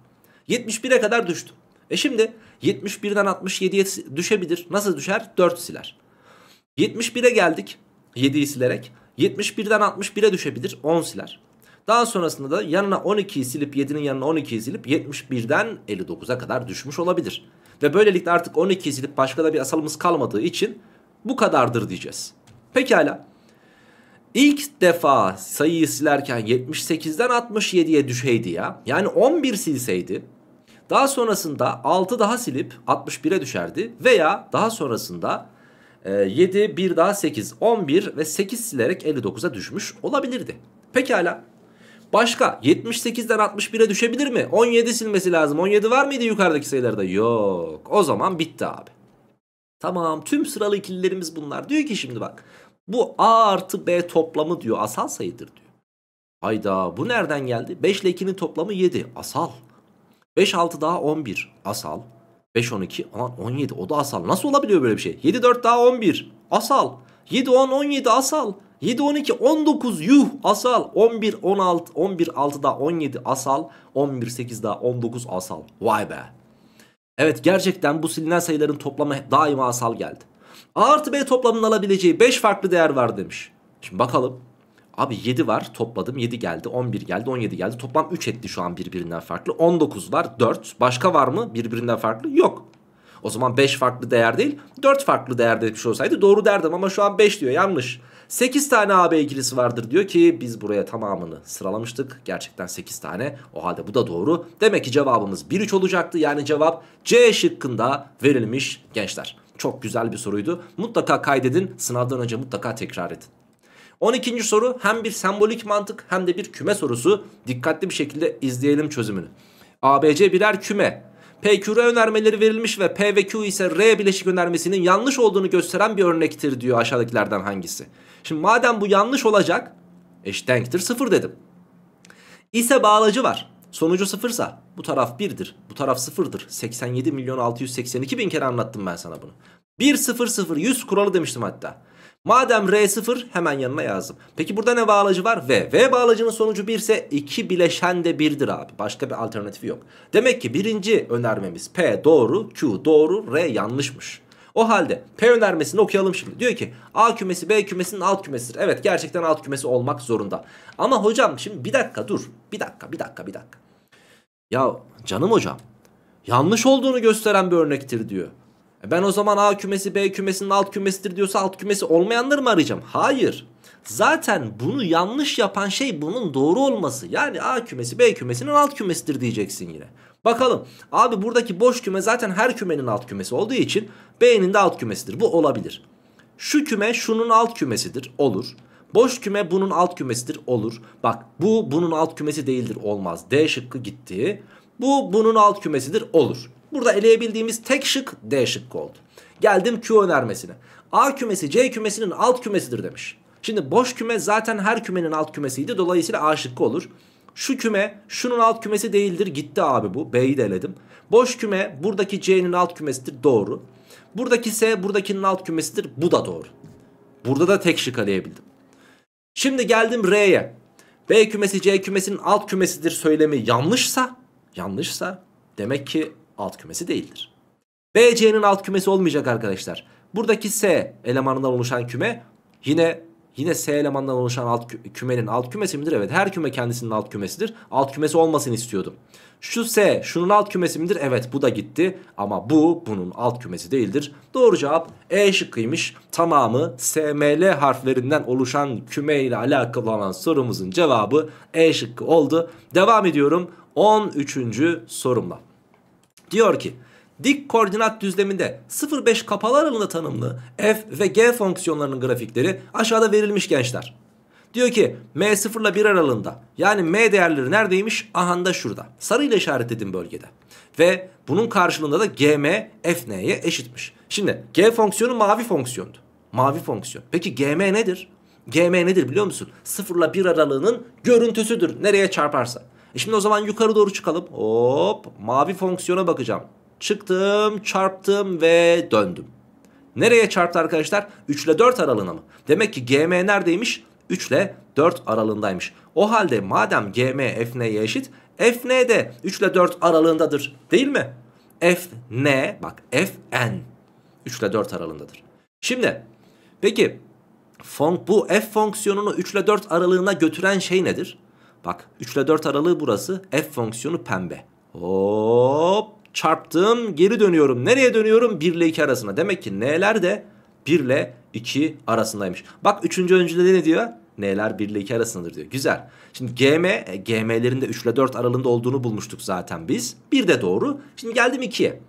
71'e kadar düştü. E şimdi 71'den 67'ye düşebilir. Nasıl düşer? 4 siler. 71'e geldik. 7'yi silerek. 71'den 61'e düşebilir. 10 siler. Daha sonrasında da yanına 12'yi silip 7'nin yanına 12'yi silip 71'den 59'a kadar düşmüş olabilir. Ve böylelikle artık 12'yi silip başka da bir asalımız kalmadığı için bu kadardır diyeceğiz. Pekala. İlk defa sayıyı silerken 78'den 67'ye düşeydi ya. Yani 11 silseydi. Daha sonrasında 6 daha silip 61'e düşerdi. Veya daha sonrasında 7, e, 1 daha 8, 11 ve 8 silerek 59'a düşmüş olabilirdi. Pekala. Başka 78'den 61'e düşebilir mi? 17 silmesi lazım. 17 var mıydı yukarıdaki sayılarda? Yok. O zaman bitti abi. Tamam tüm sıralı ikililerimiz bunlar. Diyor ki şimdi bak bu A artı B toplamı diyor asal sayıdır diyor. Hayda bu nereden geldi? 5 ile 2'nin toplamı 7 asal. 5 6 daha 11 asal. 5 12 olan 17 o da asal. Nasıl olabiliyor böyle bir şey? 7 4 daha 11 asal. 7 10 17 asal. 7 12 19 yuh asal. 11 16 11 6 daha 17 asal. 11 8 daha 19 asal. Vay be. Evet gerçekten bu silinen sayıların toplamı daima asal geldi. A artı B toplamının alabileceği 5 farklı değer var demiş. Şimdi bakalım. Abi 7 var topladım 7 geldi 11 geldi 17 geldi toplam 3 etti şu an birbirinden farklı 19 var 4 başka var mı birbirinden farklı yok o zaman 5 farklı değer değil 4 farklı değer demiş olsaydı doğru derdim ama şu an 5 diyor yanlış 8 tane AB ikilisi vardır diyor ki biz buraya tamamını sıralamıştık. Gerçekten 8 tane. O halde bu da doğru. Demek ki cevabımız 1-3 olacaktı. Yani cevap C şıkkında verilmiş gençler. Çok güzel bir soruydu. Mutlaka kaydedin. Sınavdan önce mutlaka tekrar edin. 12. soru hem bir sembolik mantık hem de bir küme sorusu. Dikkatli bir şekilde izleyelim çözümünü. ABC birer küme. PQR önermeleri verilmiş ve P ve Q ise R bileşik önermesinin yanlış olduğunu gösteren bir örnektir diyor aşağıdakilerden hangisi? Şimdi madem bu yanlış olacak eş denktir 0 dedim. İse bağlacı var. Sonucu sıfırsa bu taraf 1'dir. Bu taraf sıfırdır. 87 milyon 682 bin kere anlattım ben sana bunu. 1 0 0 100 kuralı demiştim hatta. Madem R 0 hemen yanına yazdım. Peki burada ne bağlacı var? V. V bağlacının sonucu 1 ise 2 bileşen de 1'dir abi. Başka bir alternatifi yok. Demek ki birinci önermemiz P doğru, Q doğru, R yanlışmış. O halde P önermesini okuyalım şimdi. Diyor ki A kümesi B kümesinin alt kümesidir. Evet gerçekten alt kümesi olmak zorunda. Ama hocam şimdi bir dakika dur. Bir dakika bir dakika bir dakika. Ya canım hocam yanlış olduğunu gösteren bir örnektir diyor. E ben o zaman A kümesi B kümesinin alt kümesidir diyorsa alt kümesi olmayanları mı arayacağım? Hayır. Zaten bunu yanlış yapan şey bunun doğru olması. Yani A kümesi B kümesinin alt kümesidir diyeceksin yine. Bakalım abi buradaki boş küme zaten her kümenin alt kümesi olduğu için B'nin de alt kümesidir. Bu olabilir. Şu küme şunun alt kümesidir. Olur. Boş küme bunun alt kümesidir. Olur. Bak bu bunun alt kümesi değildir. Olmaz. D şıkkı gitti. Bu bunun alt kümesidir. Olur. Burada eleyebildiğimiz tek şık D şıkkı oldu. Geldim Q önermesine. A kümesi C kümesinin alt kümesidir demiş. Şimdi boş küme zaten her kümenin alt kümesiydi. Dolayısıyla A şıkkı olur. Şu küme şunun alt kümesi değildir. Gitti abi bu. B'yi de eledim. Boş küme buradaki C'nin alt kümesidir. Doğru. Buradaki S buradakinin alt kümesidir. Bu da doğru. Burada da tek şık arayabildim. Şimdi geldim R'ye. B kümesi C kümesinin alt kümesidir söylemi yanlışsa, yanlışsa demek ki alt kümesi değildir. B C'nin alt kümesi olmayacak arkadaşlar. Buradaki S elemanından oluşan küme yine Yine S elemandan oluşan alt kü kümenin alt kümesi midir? Evet her küme kendisinin alt kümesidir. Alt kümesi olmasını istiyordum. Şu S şunun alt kümesi midir? Evet bu da gitti. Ama bu bunun alt kümesi değildir. Doğru cevap E şıkkıymış. Tamamı SML harflerinden oluşan küme ile alakalı olan sorumuzun cevabı E şıkkı oldu. Devam ediyorum 13. sorumla. Diyor ki dik koordinat düzleminde 0-5 kapalı aralığında tanımlı f ve g fonksiyonlarının grafikleri aşağıda verilmiş gençler. Diyor ki m0 ile 1 aralığında yani m değerleri neredeymiş? Ahanda şurada. Sarıyla işaretledim bölgede. Ve bunun karşılığında da gm fn'ye eşitmiş. Şimdi g fonksiyonu mavi fonksiyondu. Mavi fonksiyon. Peki gm nedir? gm nedir biliyor musun? 0 ile 1 aralığının görüntüsüdür nereye çarparsa. E şimdi o zaman yukarı doğru çıkalım. Hop mavi fonksiyona bakacağım. Çıktım, çarptım ve döndüm. Nereye çarptı arkadaşlar? 3 ile 4 aralığına mı? Demek ki GM neredeymiş? 3 ile 4 aralığındaymış. O halde madem GM FN'ye eşit FN de 3 ile 4 aralığındadır değil mi? FN bak FN 3 ile 4 aralığındadır. Şimdi peki bu f fonksiyonunu 3 ile 4 aralığına götüren şey nedir? Bak 3 ile 4 aralığı burası f fonksiyonu pembe. Hop çarptım geri dönüyorum. Nereye dönüyorum? 1 ile 2 arasına. Demek ki n'ler de 1 ile 2 arasındaymış. Bak 3. öncüde ne diyor? N'ler 1 ile 2 arasındadır diyor. Güzel. Şimdi GM, e, GM'lerin de 3 ile 4 aralığında olduğunu bulmuştuk zaten biz. 1 de doğru. Şimdi geldim 2'ye.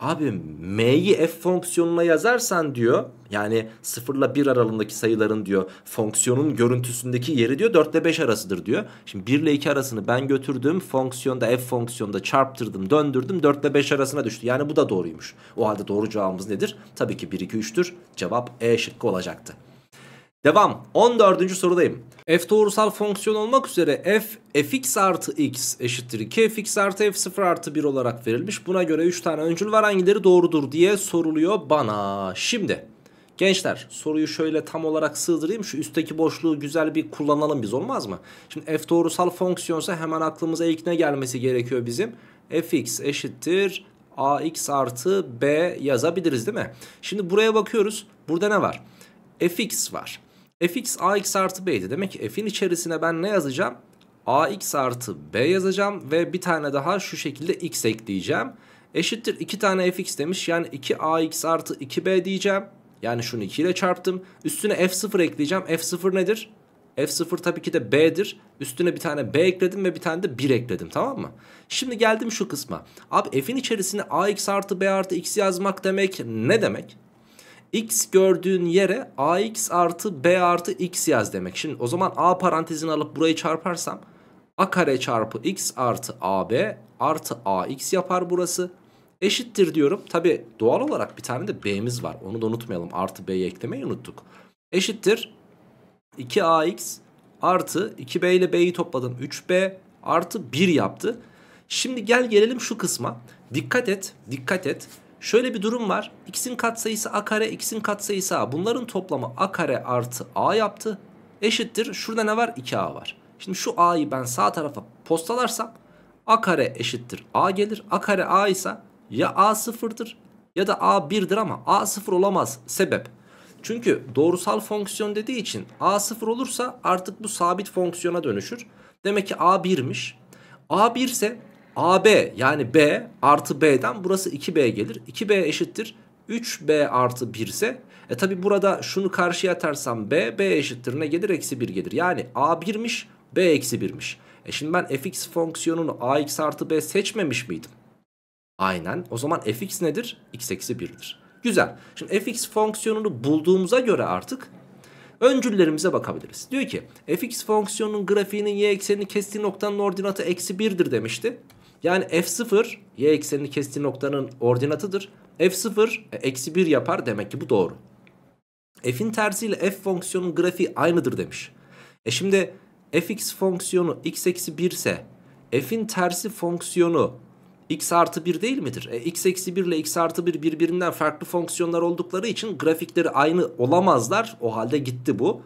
Abi m'yi f fonksiyonuna yazarsan diyor yani 0 ile 1 aralığındaki sayıların diyor fonksiyonun görüntüsündeki yeri diyor 4 ile 5 arasıdır diyor. Şimdi 1 ile 2 arasını ben götürdüm fonksiyonda f fonksiyonda çarptırdım döndürdüm 4 ile 5 arasına düştü. Yani bu da doğruymuş. O halde doğru cevabımız nedir? Tabii ki 1 2 3'tür. Cevap E şıkkı olacaktı. Devam. 14. sorudayım. F doğrusal fonksiyon olmak üzere f fx artı x eşittir 2 fx artı f0 artı 1 olarak verilmiş. Buna göre 3 tane öncül var hangileri doğrudur diye soruluyor bana. Şimdi gençler soruyu şöyle tam olarak sığdırayım. Şu üstteki boşluğu güzel bir kullanalım biz olmaz mı? Şimdi f doğrusal fonksiyonsa hemen aklımıza ilk ne gelmesi gerekiyor bizim? fx eşittir ax artı b yazabiliriz değil mi? Şimdi buraya bakıyoruz. Burada ne var? fx var fx ax artı b'ydi. Demek ki f'in içerisine ben ne yazacağım? ax artı b yazacağım ve bir tane daha şu şekilde x ekleyeceğim. Eşittir 2 tane fx demiş yani 2ax artı 2b diyeceğim. Yani şunu 2 ile çarptım. Üstüne f0 ekleyeceğim. f0 nedir? f0 tabii ki de b'dir. Üstüne bir tane b ekledim ve bir tane de 1 ekledim tamam mı? Şimdi geldim şu kısma. Abi f'in içerisine ax artı b artı x yazmak demek ne demek? x gördüğün yere ax artı b artı x yaz demek. Şimdi o zaman a parantezini alıp burayı çarparsam a kare çarpı x artı ab artı ax yapar burası. Eşittir diyorum. Tabi doğal olarak bir tane de b'miz var. Onu da unutmayalım. Artı b'yi eklemeyi unuttuk. Eşittir 2ax artı 2b ile b'yi topladım. 3b artı 1 yaptı. Şimdi gel gelelim şu kısma. Dikkat et. Dikkat et. Şöyle bir durum var. X'in katsayısı a kare, x'in katsayısı a. Bunların toplamı a kare artı a yaptı. Eşittir. Şurada ne var? 2a var. Şimdi şu a'yı ben sağ tarafa postalarsam a kare eşittir a gelir. a kare a ise ya a sıfırdır ya da a birdir. ama a sıfır olamaz. Sebep? Çünkü doğrusal fonksiyon dediği için a sıfır olursa artık bu sabit fonksiyona dönüşür. Demek ki a birmiş. a birse. AB yani B artı B'den burası 2B gelir. 2B eşittir 3B artı 1 ise e tabi burada şunu karşıya atarsam B, B eşittir ne gelir? Eksi 1 gelir. Yani A1'miş, B eksi 1'miş. E şimdi ben fx fonksiyonunu ax artı b seçmemiş miydim? Aynen. O zaman fx nedir? x eksi 1'dir. Güzel. Şimdi fx fonksiyonunu bulduğumuza göre artık öncüllerimize bakabiliriz. Diyor ki fx fonksiyonunun grafiğinin y eksenini kestiği noktanın ordinatı eksi 1'dir demişti. Yani f0 y eksenini kestiği noktanın ordinatıdır. f0 e, eksi 1 yapar demek ki bu doğru. f'in tersiyle f fonksiyonun grafiği aynıdır demiş. E şimdi fx fonksiyonu x eksi 1 ise f'in tersi fonksiyonu x artı 1 değil midir? E, x eksi 1 ile x artı 1 birbirinden farklı fonksiyonlar oldukları için grafikleri aynı olamazlar. O halde gitti bu.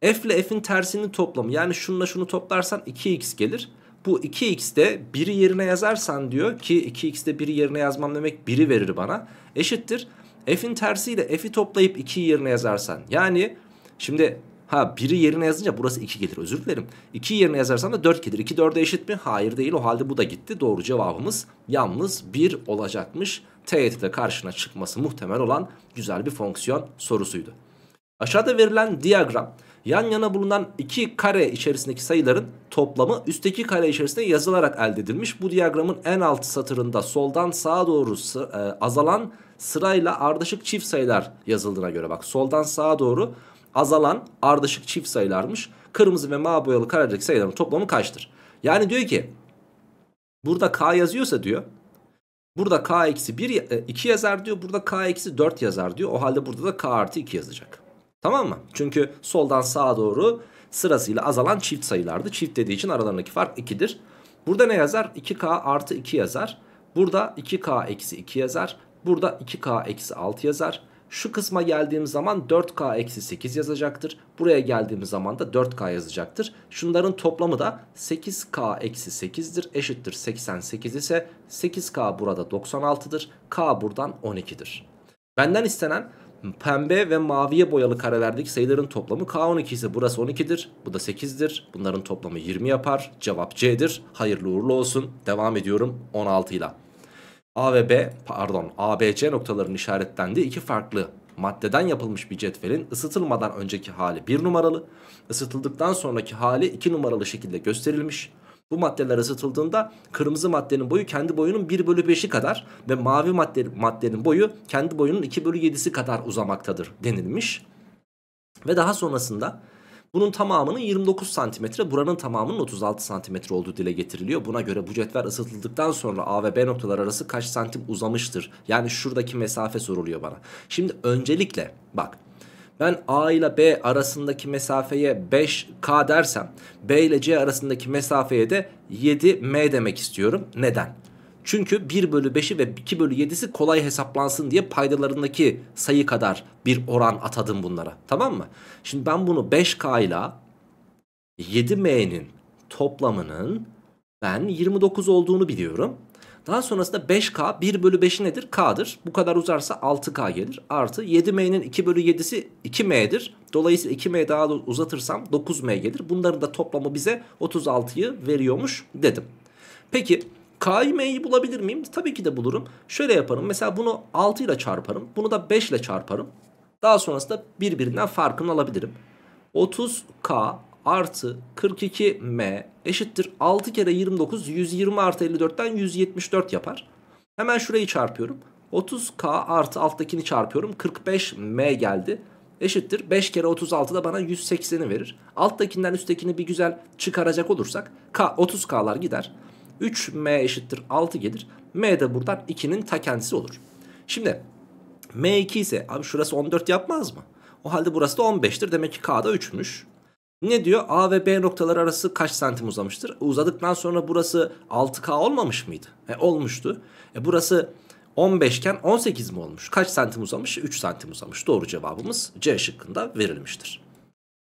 f ile f'in tersinin toplamı yani şununla şunu toplarsan 2x gelir. Bu 2x'de 1'i yerine yazarsan diyor ki 2x'de 1'i yerine yazmam demek 1'i verir bana. Eşittir. F'in tersiyle F'i toplayıp 2'yi yerine yazarsan. Yani şimdi ha 1'i yerine yazınca burası 2 gelir özür dilerim. 2'yi yerine yazarsan da 4 gelir. 2 4'e eşit mi? Hayır değil. O halde bu da gitti. Doğru cevabımız yalnız 1 olacakmış. TYT'de karşına çıkması muhtemel olan güzel bir fonksiyon sorusuydu. Aşağıda verilen diagram yan yana bulunan iki kare içerisindeki sayıların toplamı üstteki kare içerisinde yazılarak elde edilmiş. Bu diyagramın en alt satırında soldan sağa doğru e, azalan sırayla ardışık çift sayılar yazıldığına göre bak soldan sağa doğru azalan ardışık çift sayılarmış. Kırmızı ve mavi boyalı karedeki sayıların toplamı kaçtır? Yani diyor ki burada k yazıyorsa diyor Burada k eksi 1 2 e, yazar diyor. Burada k eksi 4 yazar diyor. O halde burada da k artı 2 yazacak. Tamam mı? Çünkü soldan sağa doğru sırasıyla azalan çift sayılardı. Çift dediği için aralarındaki fark 2'dir. Burada ne yazar? 2K artı 2 yazar. Burada 2K eksi 2 yazar. Burada 2K eksi 6 yazar. Şu kısma geldiğim zaman 4K eksi 8 yazacaktır. Buraya geldiğimiz zaman da 4K yazacaktır. Şunların toplamı da 8K eksi 8'dir. Eşittir 88 ise 8K burada 96'dır. K buradan 12'dir. Benden istenen pembe ve maviye boyalı karelerdeki sayıların toplamı K12 ise burası 12'dir. Bu da 8'dir. Bunların toplamı 20 yapar. Cevap C'dir. Hayırlı uğurlu olsun. Devam ediyorum 16 ile. A ve B pardon A, B, C noktalarının işaretlendiği iki farklı maddeden yapılmış bir cetvelin ısıtılmadan önceki hali 1 numaralı, ısıtıldıktan sonraki hali 2 numaralı şekilde gösterilmiş. Bu maddeler ısıtıldığında kırmızı maddenin boyu kendi boyunun 1 bölü 5'i kadar ve mavi madde, maddenin boyu kendi boyunun 2 bölü 7'si kadar uzamaktadır denilmiş. Ve daha sonrasında bunun tamamının 29 santimetre buranın tamamının 36 santimetre olduğu dile getiriliyor. Buna göre bu cetvel ısıtıldıktan sonra A ve B noktalar arası kaç santim uzamıştır? Yani şuradaki mesafe soruluyor bana. Şimdi öncelikle bak ben A ile B arasındaki mesafeye 5K dersem B ile C arasındaki mesafeye de 7M demek istiyorum. Neden? Çünkü 1 bölü 5'i ve 2 bölü 7'si kolay hesaplansın diye paydalarındaki sayı kadar bir oran atadım bunlara. Tamam mı? Şimdi ben bunu 5K ile 7M'nin toplamının ben 29 olduğunu biliyorum. Daha sonrasında 5K 1 bölü 5'i nedir? K'dır. Bu kadar uzarsa 6K gelir. Artı 7M'nin 2 bölü 7'si 2M'dir. Dolayısıyla 2M daha da uzatırsam 9M gelir. Bunların da toplamı bize 36'yı veriyormuş dedim. Peki K'yı M'yi bulabilir miyim? Tabii ki de bulurum. Şöyle yaparım. Mesela bunu 6 ile çarparım. Bunu da 5 ile çarparım. Daha sonrasında birbirinden farkını alabilirim. 30K artı 42m eşittir 6 kere 29 120 artı 54'ten 174 yapar. Hemen şurayı çarpıyorum. 30k artı alttakini çarpıyorum. 45m geldi. Eşittir 5 kere 36 da bana 180'i verir. Alttakinden üsttekini bir güzel çıkaracak olursak k 30k'lar gider. 3m eşittir 6 gelir. m de buradan 2'nin ta kendisi olur. Şimdi m2 ise abi şurası 14 yapmaz mı? O halde burası da 15'tir. Demek ki k da 3'müş. Ne diyor? A ve B noktaları arası kaç santim uzamıştır? Uzadıktan sonra burası 6K olmamış mıydı? E, olmuştu. E, burası 15 iken 18 mi olmuş? Kaç santim uzamış? 3 santim uzamış. Doğru cevabımız C şıkkında verilmiştir.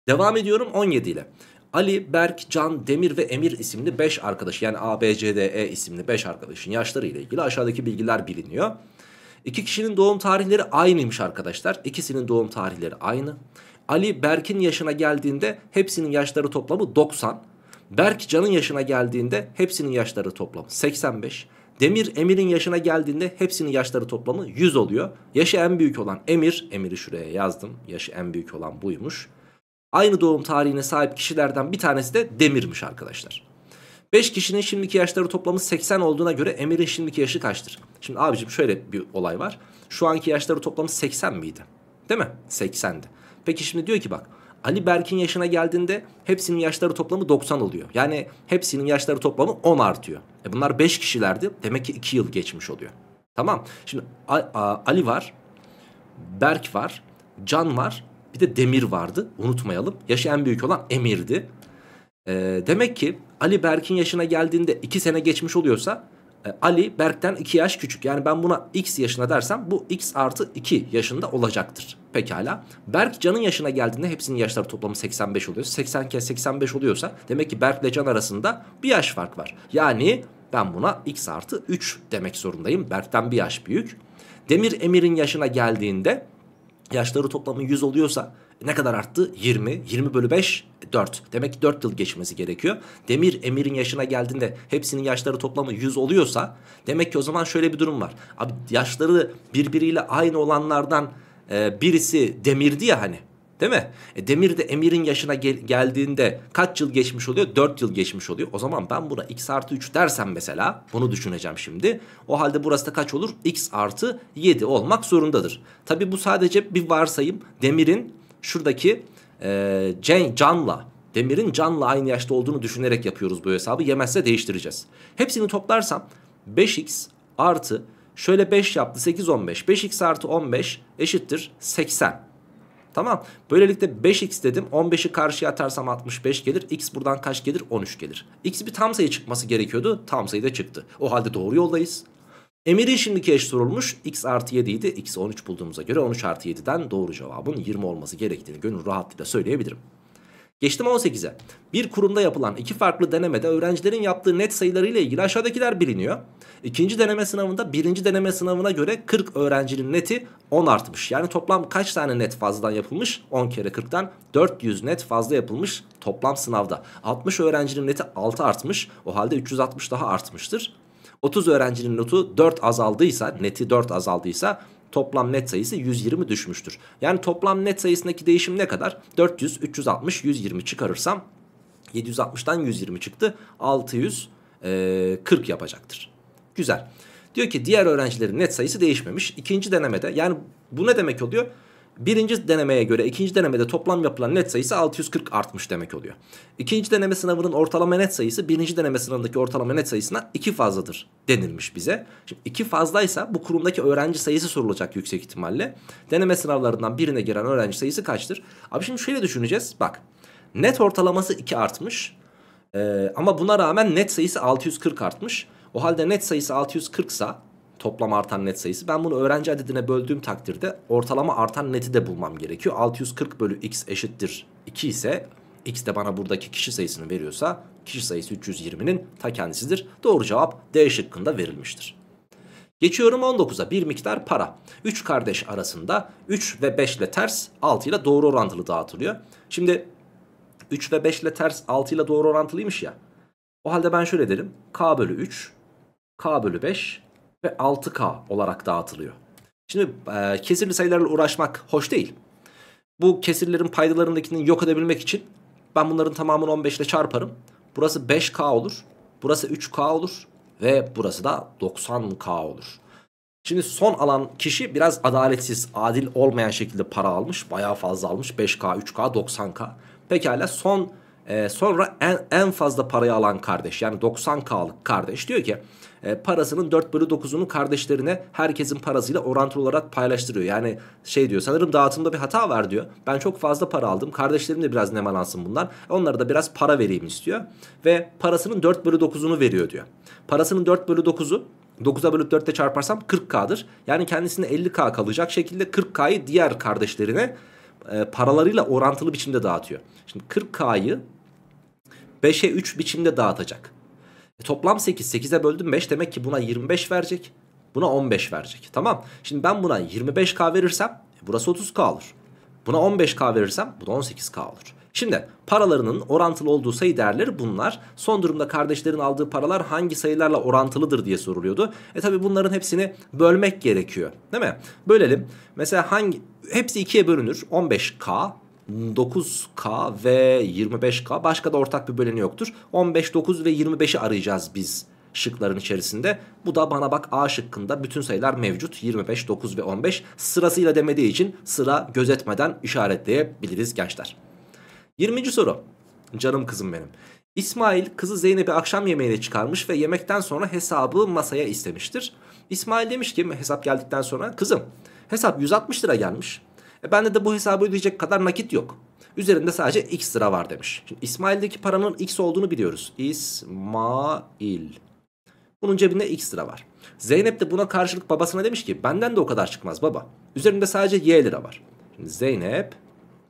Devam ediyorum 17 ile. Ali, Berk, Can, Demir ve Emir isimli 5 arkadaş yani A, B, C, D, E isimli 5 arkadaşın yaşları ile ilgili aşağıdaki bilgiler biliniyor. İki kişinin doğum tarihleri aynıymış arkadaşlar. İkisinin doğum tarihleri aynı. Ali Berk'in yaşına geldiğinde hepsinin yaşları toplamı 90. Berk Can'ın yaşına geldiğinde hepsinin yaşları toplamı 85. Demir Emir'in yaşına geldiğinde hepsinin yaşları toplamı 100 oluyor. Yaşı en büyük olan Emir, Emir'i şuraya yazdım. Yaşı en büyük olan buymuş. Aynı doğum tarihine sahip kişilerden bir tanesi de Demir'miş arkadaşlar. 5 kişinin şimdiki yaşları toplamı 80 olduğuna göre Emir'in şimdiki yaşı kaçtır? Şimdi abicim şöyle bir olay var. Şu anki yaşları toplamı 80 miydi? Değil mi? 80'di. Peki şimdi diyor ki bak Ali Berk'in yaşına geldiğinde hepsinin yaşları toplamı 90 oluyor. Yani hepsinin yaşları toplamı 10 artıyor. E bunlar 5 kişilerdi. Demek ki 2 yıl geçmiş oluyor. Tamam. Şimdi Ali var. Berk var. Can var. Bir de Demir vardı. Unutmayalım. Yaşı en büyük olan Emir'di. E, demek ki Ali Berk'in yaşına geldiğinde 2 sene geçmiş oluyorsa e, Ali Berk'ten 2 yaş küçük. Yani ben buna x yaşına dersem bu x artı 2 yaşında olacaktır. Pekala. Berk Can'ın yaşına geldiğinde hepsinin yaşları toplamı 85 oluyor. 80 kez 85 oluyorsa demek ki Berk ile Can arasında bir yaş fark var. Yani ben buna x artı 3 demek zorundayım. Berk'ten bir yaş büyük. Demir Emir'in yaşına geldiğinde yaşları toplamı 100 oluyorsa e, ne kadar arttı? 20. 20 bölü 5 4. E, demek ki 4 yıl geçmesi gerekiyor. Demir Emir'in yaşına geldiğinde hepsinin yaşları toplamı 100 oluyorsa demek ki o zaman şöyle bir durum var. Abi yaşları birbiriyle aynı olanlardan e, birisi Demir'di ya hani. Değil mi? E Demir de emirin yaşına gel geldiğinde kaç yıl geçmiş oluyor? 4 yıl geçmiş oluyor. O zaman ben buna x artı 3 dersem mesela bunu düşüneceğim şimdi. O halde burası da kaç olur? x artı 7 olmak zorundadır. Tabi bu sadece bir varsayım. Demir'in şuradaki e, canla Demir'in canla aynı yaşta olduğunu düşünerek yapıyoruz bu hesabı. Yemezse değiştireceğiz. Hepsini toplarsam 5x artı şöyle 5 yaptı 8 15. 5x artı 15 eşittir 80. Tamam. Böylelikle 5x dedim. 15'i karşıya atarsam 65 gelir. X buradan kaç gelir? 13 gelir. X bir tam sayı çıkması gerekiyordu. Tam sayı da çıktı. O halde doğru yoldayız. Emir'in şimdiki eş sorulmuş. X artı 7 idi. X'i 13 bulduğumuza göre 13 artı 7'den doğru cevabın 20 olması gerektiğini gönül rahatlığıyla söyleyebilirim. Geçtim 18'e. Bir kurumda yapılan iki farklı denemede öğrencilerin yaptığı net sayılarıyla ilgili aşağıdakiler biliniyor. İkinci deneme sınavında birinci deneme sınavına göre 40 öğrencinin neti 10 artmış. Yani toplam kaç tane net fazladan yapılmış? 10 kere 40'tan 400 net fazla yapılmış toplam sınavda. 60 öğrencinin neti 6 artmış. O halde 360 daha artmıştır. 30 öğrencinin notu 4 azaldıysa, neti 4 azaldıysa toplam net sayısı 120 düşmüştür. Yani toplam net sayısındaki değişim ne kadar? 400, 360, 120 çıkarırsam 760'dan 120 çıktı. 640 e, yapacaktır. Güzel. Diyor ki diğer öğrencilerin net sayısı değişmemiş. İkinci denemede yani bu ne demek oluyor? Birinci denemeye göre ikinci denemede toplam yapılan net sayısı 640 artmış demek oluyor. İkinci deneme sınavının ortalama net sayısı birinci deneme sınavındaki ortalama net sayısına 2 fazladır denilmiş bize. Şimdi 2 fazlaysa bu kurumdaki öğrenci sayısı sorulacak yüksek ihtimalle. Deneme sınavlarından birine giren öğrenci sayısı kaçtır? Abi şimdi şöyle düşüneceğiz bak. Net ortalaması 2 artmış ee, ama buna rağmen net sayısı 640 artmış. O halde net sayısı 640 sa Toplam artan net sayısı. Ben bunu öğrenci adedine böldüğüm takdirde ortalama artan neti de bulmam gerekiyor. 640 bölü x eşittir 2 ise x de bana buradaki kişi sayısını veriyorsa kişi sayısı 320'nin ta kendisidir. Doğru cevap D şıkkında verilmiştir. Geçiyorum 19'a bir miktar para. 3 kardeş arasında 3 ve 5 ile ters 6 ile doğru orantılı dağıtılıyor. Şimdi 3 ve 5 ile ters 6 ile doğru orantılıymış ya. O halde ben şöyle derim. K bölü 3, K bölü 5 ve 6K olarak dağıtılıyor. Şimdi e, kesirli sayılarla uğraşmak hoş değil. Bu kesirlerin paydalarındakini yok edebilmek için ben bunların tamamını 15 ile çarparım. Burası 5K olur. Burası 3K olur. Ve burası da 90K olur. Şimdi son alan kişi biraz adaletsiz, adil olmayan şekilde para almış. Bayağı fazla almış. 5K, 3K, 90K. Pekala son e, sonra en, en fazla parayı alan kardeş yani 90K'lık kardeş diyor ki e, parasının 4 bölü 9'unu kardeşlerine herkesin parasıyla orantılı olarak paylaştırıyor. Yani şey diyor sanırım dağıtımda bir hata var diyor. Ben çok fazla para aldım. Kardeşlerim de biraz nemalansın bundan. Onlara da biraz para vereyim istiyor. Ve parasının 4 bölü 9'unu veriyor diyor. Parasının 4 bölü 9'u 9'a bölüp 4'te çarparsam 40k'dır. Yani kendisine 50k kalacak şekilde 40k'yı diğer kardeşlerine e, paralarıyla orantılı biçimde dağıtıyor. Şimdi 40k'yı 5'e 3 biçimde dağıtacak. E, toplam 8. 8'e böldüm 5 demek ki buna 25 verecek. Buna 15 verecek. Tamam. Şimdi ben buna 25K verirsem e, burası 30K olur. Buna 15K verirsem bu da 18K olur. Şimdi paralarının orantılı olduğu sayı değerleri bunlar. Son durumda kardeşlerin aldığı paralar hangi sayılarla orantılıdır diye soruluyordu. E tabi bunların hepsini bölmek gerekiyor. Değil mi? Bölelim. Mesela hangi hepsi 2'ye bölünür. 15K 9K ve 25K başka da ortak bir böleni yoktur. 15, 9 ve 25'i arayacağız biz şıkların içerisinde. Bu da bana bak A şıkkında bütün sayılar mevcut. 25, 9 ve 15 sırasıyla demediği için sıra gözetmeden işaretleyebiliriz gençler. 20. soru. Canım kızım benim. İsmail kızı Zeynep'i akşam yemeğine çıkarmış ve yemekten sonra hesabı masaya istemiştir. İsmail demiş ki hesap geldikten sonra kızım hesap 160 lira gelmiş. E bende de bu hesabı ödeyecek kadar nakit yok. Üzerinde sadece x lira var demiş. Şimdi İsmail'deki paranın x olduğunu biliyoruz. İsmail. Bunun cebinde x lira var. Zeynep de buna karşılık babasına demiş ki benden de o kadar çıkmaz baba. Üzerinde sadece y lira var. Şimdi Zeynep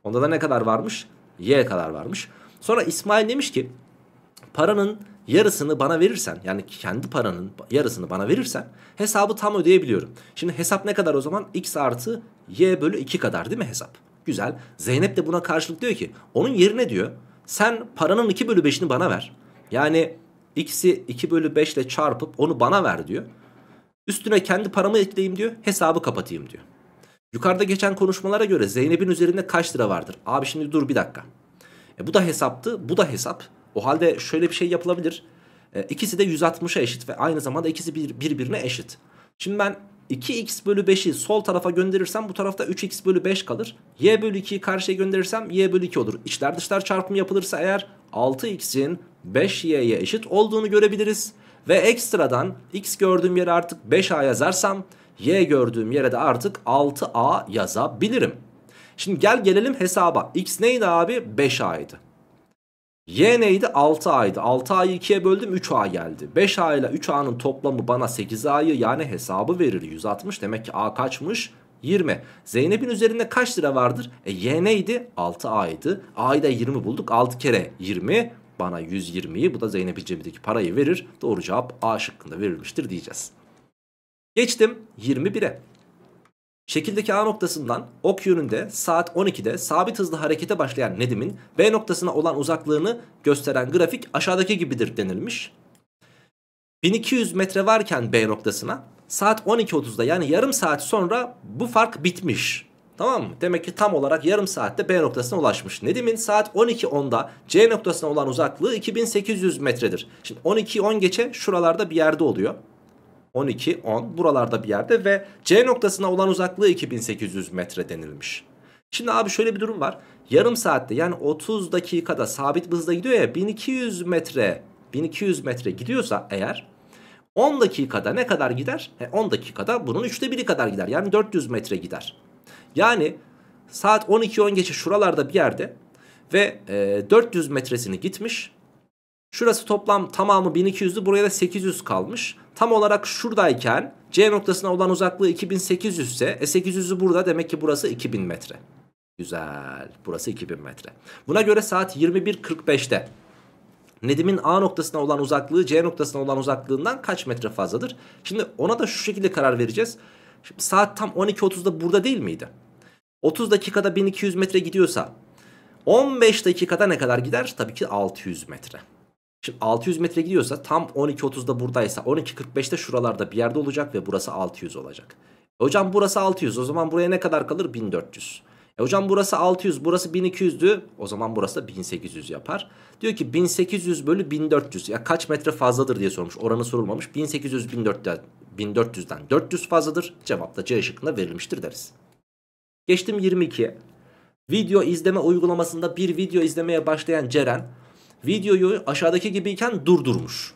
onda da ne kadar varmış? Y kadar varmış. Sonra İsmail demiş ki paranın yarısını bana verirsen yani kendi paranın yarısını bana verirsen hesabı tam ödeyebiliyorum. Şimdi hesap ne kadar o zaman? X artı Y bölü 2 kadar değil mi hesap? Güzel. Zeynep de buna karşılık diyor ki onun yerine diyor sen paranın 2 bölü 5'ini bana ver. Yani x'i 2 bölü 5 ile çarpıp onu bana ver diyor. Üstüne kendi paramı ekleyeyim diyor. Hesabı kapatayım diyor. Yukarıda geçen konuşmalara göre Zeynep'in üzerinde kaç lira vardır? Abi şimdi dur bir dakika. E, bu da hesaptı bu da hesap. O halde şöyle bir şey yapılabilir. E, ikisi de 160'a eşit ve aynı zamanda ikisi bir, birbirine eşit. Şimdi ben 2x bölü 5'i sol tarafa gönderirsem bu tarafta 3x bölü 5 kalır. y bölü 2'yi karşıya gönderirsem y bölü 2 olur. İçler dışlar çarpımı yapılırsa eğer 6x'in 5y'ye eşit olduğunu görebiliriz. Ve ekstradan x gördüğüm yere artık 5a yazarsam y gördüğüm yere de artık 6a yazabilirim. Şimdi gel gelelim hesaba. x neydi abi? 5a'ydı. Y neydi? 6A'ydı. 6A'yı 2'ye böldüm 3A geldi. 5A ile 3A'nın toplamı bana 8A'yı yani hesabı verir. 160 demek ki A kaçmış? 20. Zeynep'in üzerinde kaç lira vardır? E Y neydi? 6A'ydı. A'yı da 20 bulduk. 6 kere 20 bana 120'yi bu da Zeynep'in cebindeki parayı verir. Doğru cevap A şıkkında verilmiştir diyeceğiz. Geçtim 21'e. Şekildeki A noktasından ok yönünde saat 12'de sabit hızlı harekete başlayan Nedim'in B noktasına olan uzaklığını gösteren grafik aşağıdaki gibidir denilmiş. 1200 metre varken B noktasına saat 12.30'da yani yarım saat sonra bu fark bitmiş. Tamam mı? Demek ki tam olarak yarım saatte B noktasına ulaşmış. Nedim'in saat 12.10'da C noktasına olan uzaklığı 2800 metredir. Şimdi 12.10 geçe şuralarda bir yerde oluyor. 12, 10 buralarda bir yerde ve C noktasına olan uzaklığı 2800 metre denilmiş. Şimdi abi şöyle bir durum var. Yarım saatte yani 30 dakikada sabit bir hızda gidiyor ya 1200 metre 1200 metre gidiyorsa eğer 10 dakikada ne kadar gider? E 10 dakikada bunun 3'te 1'i kadar gider. Yani 400 metre gider. Yani saat 12-10 geçe şuralarda bir yerde ve e, 400 metresini gitmiş Şurası toplam tamamı 1200'dü. Buraya da 800 kalmış. Tam olarak şuradayken C noktasına olan uzaklığı 2800 ise e 800'ü burada demek ki burası 2000 metre. Güzel. Burası 2000 metre. Buna göre saat 21.45'te Nedim'in A noktasına olan uzaklığı C noktasına olan uzaklığından kaç metre fazladır? Şimdi ona da şu şekilde karar vereceğiz. Şimdi saat tam 12.30'da burada değil miydi? 30 dakikada 1200 metre gidiyorsa 15 dakikada ne kadar gider? Tabii ki 600 metre. Şimdi 600 metre gidiyorsa tam 12.30'da buradaysa 12.45'te şuralarda bir yerde olacak ve burası 600 olacak. E hocam burası 600 o zaman buraya ne kadar kalır? 1400. E hocam burası 600 burası 1200'dü o zaman burası da 1800 yapar. Diyor ki 1800 bölü 1400 ya kaç metre fazladır diye sormuş oranı sorulmamış. 1800 1400'den, 1400'den 400 fazladır cevap da C şıkkında verilmiştir deriz. Geçtim 22'ye. Video izleme uygulamasında bir video izlemeye başlayan Ceren videoyu aşağıdaki gibiyken durdurmuş.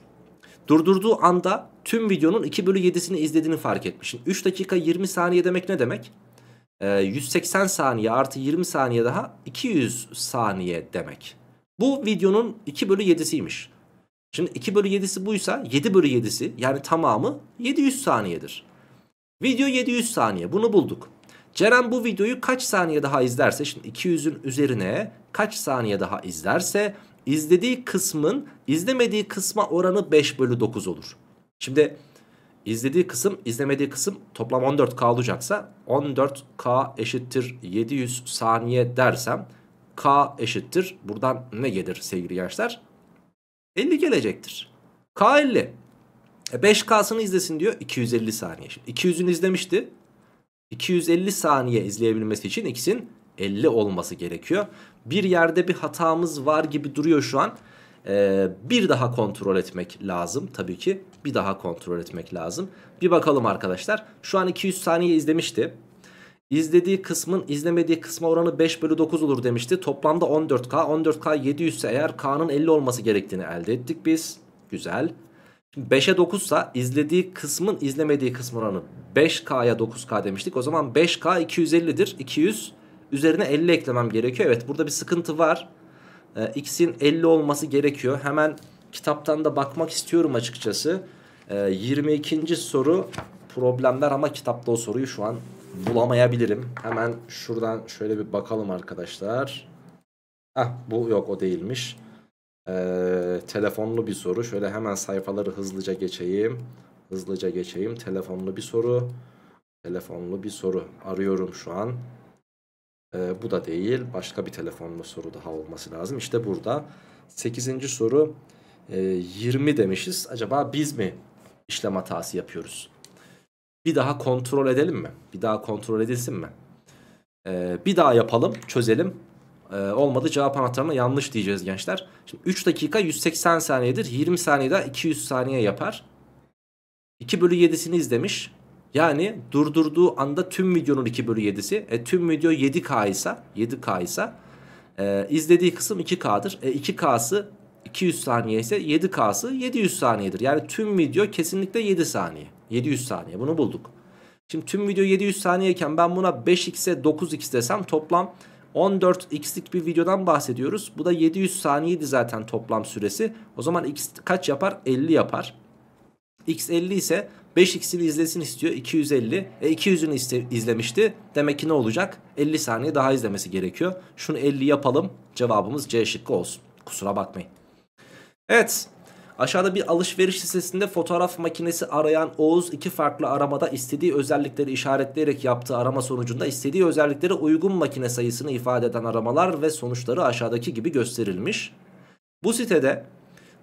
Durdurduğu anda tüm videonun 2 bölü 7'sini izlediğini fark etmiş. Şimdi 3 dakika 20 saniye demek ne demek? Ee, 180 saniye artı 20 saniye daha 200 saniye demek. Bu videonun 2 bölü 7'siymiş. Şimdi 2 bölü 7'si buysa 7 bölü 7'si yani tamamı 700 saniyedir. Video 700 saniye bunu bulduk. Ceren bu videoyu kaç saniye daha izlerse şimdi 200'ün üzerine kaç saniye daha izlerse izlediği kısmın izlemediği kısma oranı 5 bölü 9 olur. Şimdi izlediği kısım izlemediği kısım toplam 14K olacaksa 14K eşittir 700 saniye dersem K eşittir buradan ne gelir sevgili gençler? 50 gelecektir. K 50. E 5K'sını izlesin diyor 250 saniye. Şimdi 200'ünü izlemişti. 250 saniye izleyebilmesi için x'in 50 olması gerekiyor. Bir yerde bir hatamız var gibi duruyor şu an. Ee, bir daha kontrol etmek lazım tabii ki. Bir daha kontrol etmek lazım. Bir bakalım arkadaşlar. Şu an 200 saniye izlemişti. İzlediği kısmın izlemediği kısma oranı 5 bölü 9 olur demişti. Toplamda 14K. 14K 700 ise eğer K'nın 50 olması gerektiğini elde ettik biz. Güzel. 5'e 9 ise izlediği kısmın izlemediği kısmı oranı 5K'ya 9K demiştik. O zaman 5K 250'dir. 200 Üzerine 50 eklemem gerekiyor. Evet burada bir sıkıntı var. E, x'in 50 olması gerekiyor. Hemen kitaptan da bakmak istiyorum açıkçası. E, ee, 22. soru problemler ama kitapta o soruyu şu an bulamayabilirim. Hemen şuradan şöyle bir bakalım arkadaşlar. Ah bu yok o değilmiş. Ee, telefonlu bir soru. Şöyle hemen sayfaları hızlıca geçeyim. Hızlıca geçeyim. Telefonlu bir soru. Telefonlu bir soru. Arıyorum şu an. E, bu da değil. Başka bir telefonlu soru daha olması lazım. İşte burada 8. soru e, 20 demişiz. Acaba biz mi işlem hatası yapıyoruz? Bir daha kontrol edelim mi? Bir daha kontrol edilsin mi? E, bir daha yapalım, çözelim. E, olmadı cevap anahtarına yanlış diyeceğiz gençler. Şimdi 3 dakika 180 saniyedir. 20 saniyede 200 saniye yapar. 2 bölü 7'sini izlemiş. Yani durdurduğu anda tüm videonun 2 bölü 7'si. E, tüm video 7K ise 7K ise e, izlediği kısım 2K'dır. E, 2K'sı 200 saniye ise 7K'sı 700 saniyedir. Yani tüm video kesinlikle 7 saniye. 700 saniye bunu bulduk. Şimdi tüm video 700 saniyeyken ben buna 5x'e 9x desem toplam 14x'lik bir videodan bahsediyoruz. Bu da 700 saniyeydi zaten toplam süresi. O zaman x kaç yapar? 50 yapar. x 50 ise 5x'ini izlesin istiyor 250. E 200'ünü iste, izlemişti. Demek ki ne olacak? 50 saniye daha izlemesi gerekiyor. Şunu 50 yapalım. Cevabımız C şıkkı olsun. Kusura bakmayın. Evet. Aşağıda bir alışveriş sitesinde fotoğraf makinesi arayan Oğuz iki farklı aramada istediği özellikleri işaretleyerek yaptığı arama sonucunda istediği özelliklere uygun makine sayısını ifade eden aramalar ve sonuçları aşağıdaki gibi gösterilmiş. Bu sitede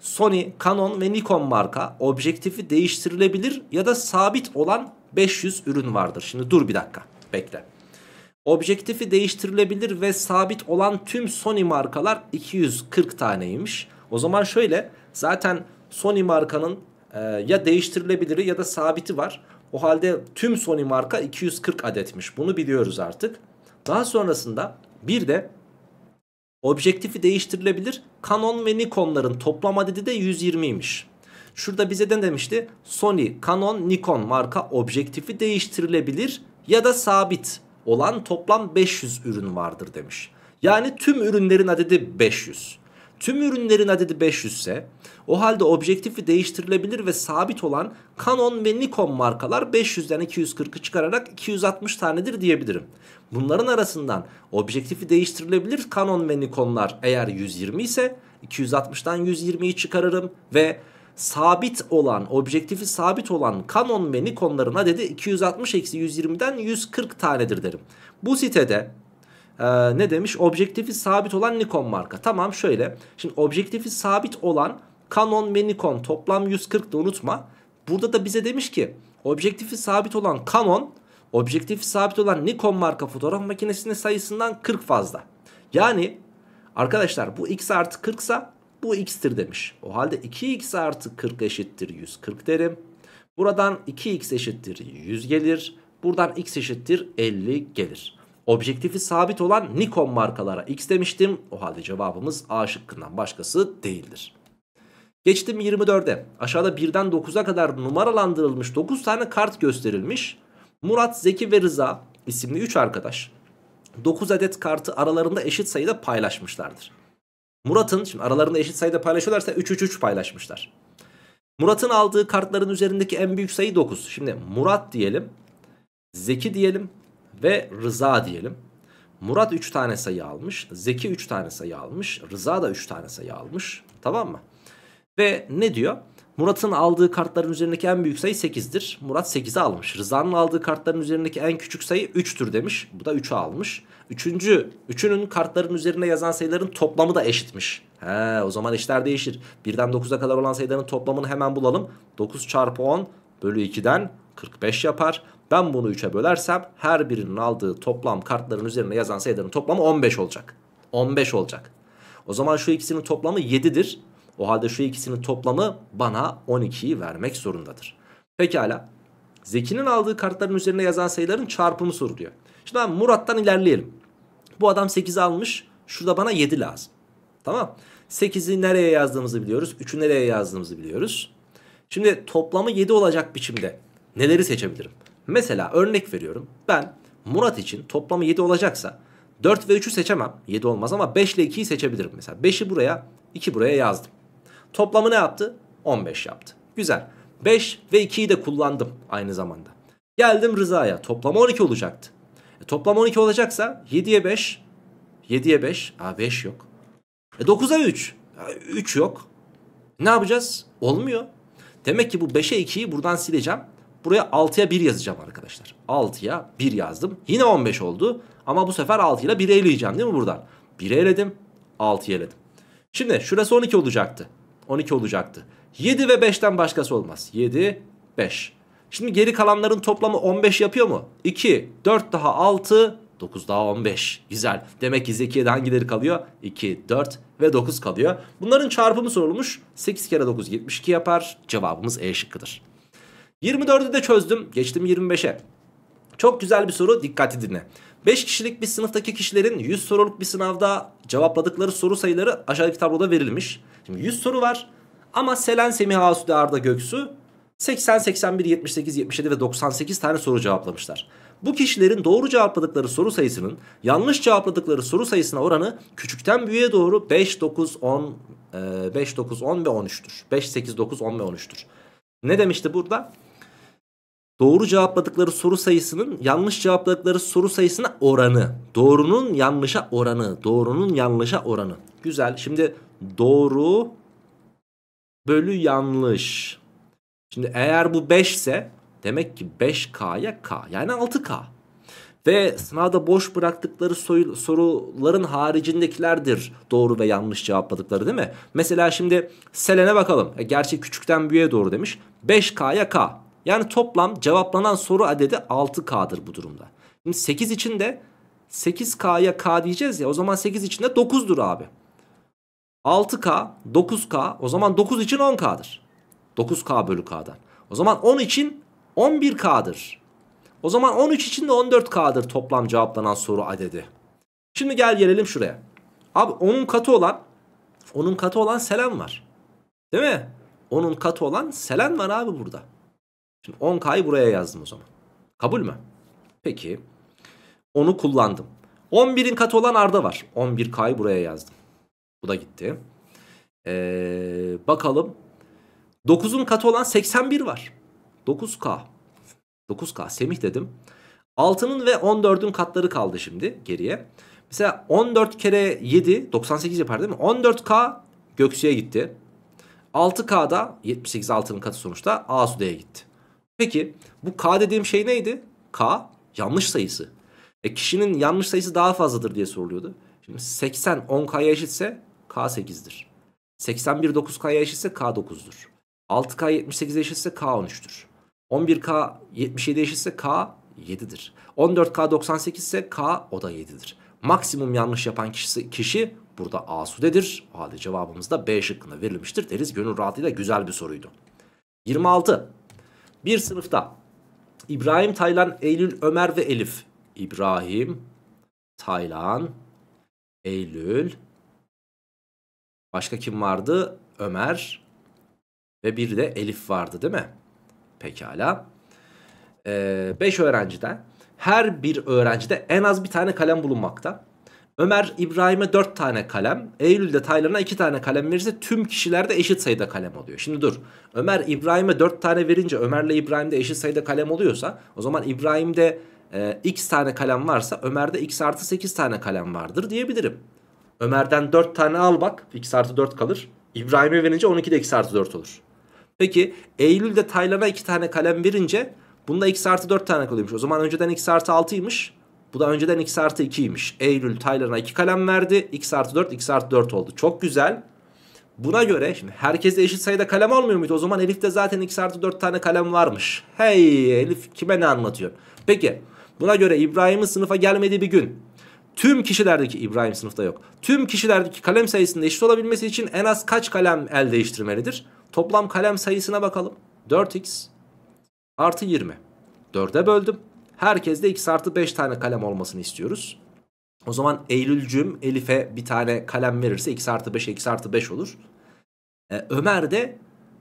Sony, Canon ve Nikon marka objektifi değiştirilebilir ya da sabit olan 500 ürün vardır. Şimdi dur bir dakika bekle. Objektifi değiştirilebilir ve sabit olan tüm Sony markalar 240 taneymiş. O zaman şöyle zaten Sony markanın e, ya değiştirilebiliri ya da sabiti var. O halde tüm Sony marka 240 adetmiş. Bunu biliyoruz artık. Daha sonrasında bir de Objektifi değiştirilebilir. Canon ve Nikon'ların toplam adedi de 120'ymiş. Şurada bize de demişti? Sony, Canon, Nikon marka objektifi değiştirilebilir ya da sabit olan toplam 500 ürün vardır demiş. Yani tüm ürünlerin adedi 500. Tüm ürünlerin adedi 500 ise o halde objektifi değiştirilebilir ve sabit olan Canon ve Nikon markalar 500'den 240'ı çıkararak 260 tanedir diyebilirim. Bunların arasından objektifi değiştirilebilir Canon ve Nikonlar eğer 120 ise 260'dan 120'yi çıkarırım ve sabit olan, objektifi sabit olan Canon ve Nikon'ların adedi 260-120'den 140 tanedir derim. Bu sitede e, ne demiş? Objektifi sabit olan Nikon marka. Tamam şöyle. Şimdi objektifi sabit olan Canon ve Nikon toplam 140'tı unutma. Burada da bize demiş ki objektifi sabit olan Canon objektifi sabit olan Nikon marka fotoğraf makinesinin sayısından 40 fazla. Yani arkadaşlar bu x artı 40 sa bu x'tir demiş. O halde 2x artı 40 eşittir 140 derim. Buradan 2x eşittir 100 gelir. Buradan x eşittir 50 gelir objektifi sabit olan Nikon markalara X demiştim. O halde cevabımız A şıkkından başkası değildir. Geçtim 24'e. Aşağıda 1'den 9'a kadar numaralandırılmış 9 tane kart gösterilmiş. Murat, Zeki ve Rıza isimli 3 arkadaş 9 adet kartı aralarında eşit sayıda paylaşmışlardır. Murat'ın şimdi aralarında eşit sayıda paylaşıyorlarsa 3-3-3 paylaşmışlar. Murat'ın aldığı kartların üzerindeki en büyük sayı 9. Şimdi Murat diyelim, Zeki diyelim, ve Rıza diyelim. Murat 3 tane sayı almış. Zeki 3 tane sayı almış. Rıza da 3 tane sayı almış. Tamam mı? Ve ne diyor? Murat'ın aldığı kartların üzerindeki en büyük sayı 8'dir. Murat 8'i almış. Rıza'nın aldığı kartların üzerindeki en küçük sayı 3'tür demiş. Bu da 3'ü almış. Üçüncü, üçünün kartların üzerinde yazan sayıların toplamı da eşitmiş. He, o zaman işler değişir. Birden 9'a kadar olan sayıların toplamını hemen bulalım. 9 çarpı 10 bölü 2'den 45 yapar. Ben bunu 3'e bölersem her birinin aldığı toplam kartların üzerine yazan sayıların toplamı 15 olacak. 15 olacak. O zaman şu ikisinin toplamı 7'dir. O halde şu ikisinin toplamı bana 12'yi vermek zorundadır. Pekala. Zeki'nin aldığı kartların üzerine yazan sayıların çarpımı soruluyor. Şimdi ben Murat'tan ilerleyelim. Bu adam 8 almış. Şurada bana 7 lazım. Tamam. 8'i nereye yazdığımızı biliyoruz. 3'ü nereye yazdığımızı biliyoruz. Şimdi toplamı 7 olacak biçimde neleri seçebilirim? Mesela örnek veriyorum. Ben Murat için toplamı 7 olacaksa 4 ve 3'ü seçemem. 7 olmaz ama 5 ile 2'yi seçebilirim mesela. 5'i buraya 2 buraya yazdım. Toplamı ne yaptı? 15 yaptı. Güzel. 5 ve 2'yi de kullandım aynı zamanda. Geldim Rıza'ya. Toplam 12 olacaktı. E, toplam 12 olacaksa 7'ye 5. 7'ye 5. Aa 5 yok. E, 9'a 3. Aa, 3 yok. Ne yapacağız? Olmuyor. Demek ki bu 5'e 2'yi buradan sileceğim. Buraya 6'ya 1 yazacağım arkadaşlar. 6'ya 1 yazdım. Yine 15 oldu. Ama bu sefer 6 ile 1'e eleyeceğim değil mi buradan? 1'e eledim. 6'ya eledim. Şimdi şurası 12 olacaktı. 12 olacaktı. 7 ve 5'ten başkası olmaz. 7, 5. Şimdi geri kalanların toplamı 15 yapıyor mu? 2, 4 daha 6, 9 daha 15. Güzel. Demek ki Zekiye'de hangileri kalıyor? 2, 4 ve 9 kalıyor. Bunların çarpımı sorulmuş. 8 kere 9 72 yapar. Cevabımız E şıkkıdır. 24'ü de çözdüm. Geçtim 25'e. Çok güzel bir soru dikkatli dinle. 5 kişilik bir sınıftaki kişilerin 100 soruluk bir sınavda cevapladıkları soru sayıları aşağıdaki tabloda verilmiş. Şimdi 100 soru var ama Selen, Semih, Asude, Arda, Göksu 80, 81, 78, 77 ve 98 tane soru cevaplamışlar. Bu kişilerin doğru cevapladıkları soru sayısının yanlış cevapladıkları soru sayısına oranı küçükten büyüğe doğru 5, 9, 10, 5, 9, 10 ve 13'tür. 5, 8, 9, 10 ve 13'tür. Ne demişti burada? Doğru cevapladıkları soru sayısının yanlış cevapladıkları soru sayısına oranı. Doğrunun yanlışa oranı. Doğrunun yanlışa oranı. Güzel. Şimdi doğru bölü yanlış. Şimdi eğer bu 5 ise demek ki 5K'ya K yani 6K. Ve sınavda boş bıraktıkları soruların haricindekilerdir doğru ve yanlış cevapladıkları değil mi? Mesela şimdi Selen'e bakalım. E, gerçi küçükten büyüğe doğru demiş. 5K'ya K. Yani toplam cevaplanan soru adedi 6K'dır bu durumda. Şimdi 8 için de 8K'ya K diyeceğiz ya o zaman 8 için de 9'dur abi. 6K, 9K o zaman 9 için 10K'dır. 9K bölü K'dan. O zaman 10 için 11K'dır. O zaman 13 için de 14K'dır toplam cevaplanan soru adedi. Şimdi gel gelelim şuraya. Abi 10'un katı olan 10'un katı olan selen var. Değil mi? 10'un katı olan selen var abi burada. Şimdi 10K'yı buraya yazdım o zaman. Kabul mü? Peki. Onu kullandım. 11'in katı olan Arda var. 11K'yı buraya yazdım. Bu da gitti. Ee, bakalım. 9'un katı olan 81 var. 9K. 9K Semih dedim. 6'nın ve 14'ün katları kaldı şimdi geriye. Mesela 14 kere 7 98 yapar değil mi? 14K Göksu'ya gitti. 6K da 78 6'nın katı sonuçta Asude'ye gitti. Peki bu k dediğim şey neydi? K yanlış sayısı. E kişinin yanlış sayısı daha fazladır diye soruluyordu. Şimdi 80 10k'ya eşitse k 8'dir. 81 9k'ya eşitse k 9'dur. 6k 78'e eşitse k 13'tür. 11k 77 eşitse k 7'dir. 14k 98 ise k o da 7'dir. Maksimum yanlış yapan kişisi, kişi burada asudedir. O halde cevabımız da B şıkkında verilmiştir deriz. Gönül rahatlığıyla güzel bir soruydu. 26. Bir sınıfta İbrahim, Taylan, Eylül, Ömer ve Elif. İbrahim, Taylan, Eylül. Başka kim vardı? Ömer ve bir de Elif vardı değil mi? Pekala. 5 ee, öğrenciden her bir öğrencide en az bir tane kalem bulunmakta. Ömer İbrahim'e 4 tane kalem, Eylül'de Taylan'a 2 tane kalem verirse tüm kişilerde eşit sayıda kalem oluyor. Şimdi dur. Ömer İbrahim'e 4 tane verince Ömer'le İbrahim'de eşit sayıda kalem oluyorsa o zaman İbrahim'de e, x tane kalem varsa Ömer'de x artı 8 tane kalem vardır diyebilirim. Ömer'den 4 tane al bak x artı 4 kalır. İbrahim'e verince 12'de x artı 4 olur. Peki Eylül'de Taylan'a 2 tane kalem verince bunda x artı 4 tane kalıyormuş. O zaman önceden x artı 6'ymış. Bu da önceden x artı 2'ymiş. Eylül Taylan'a 2 kalem verdi. x artı 4, x artı 4 oldu. Çok güzel. Buna göre şimdi herkeste eşit sayıda kalem olmuyor muydu? O zaman Elif de zaten x artı 4 tane kalem varmış. Hey Elif kime ne anlatıyor? Peki buna göre İbrahim'in sınıfa gelmediği bir gün tüm kişilerdeki İbrahim sınıfta yok. Tüm kişilerdeki kalem sayısının eşit olabilmesi için en az kaç kalem el değiştirmelidir? Toplam kalem sayısına bakalım. 4x artı 20. 4'e böldüm. Herkes 2 artı 5 tane kalem olmasını istiyoruz. O zaman Eylülcüm Elif'e bir tane kalem verirse 2 artı 5 2 artı 5 olur. E, Ömer de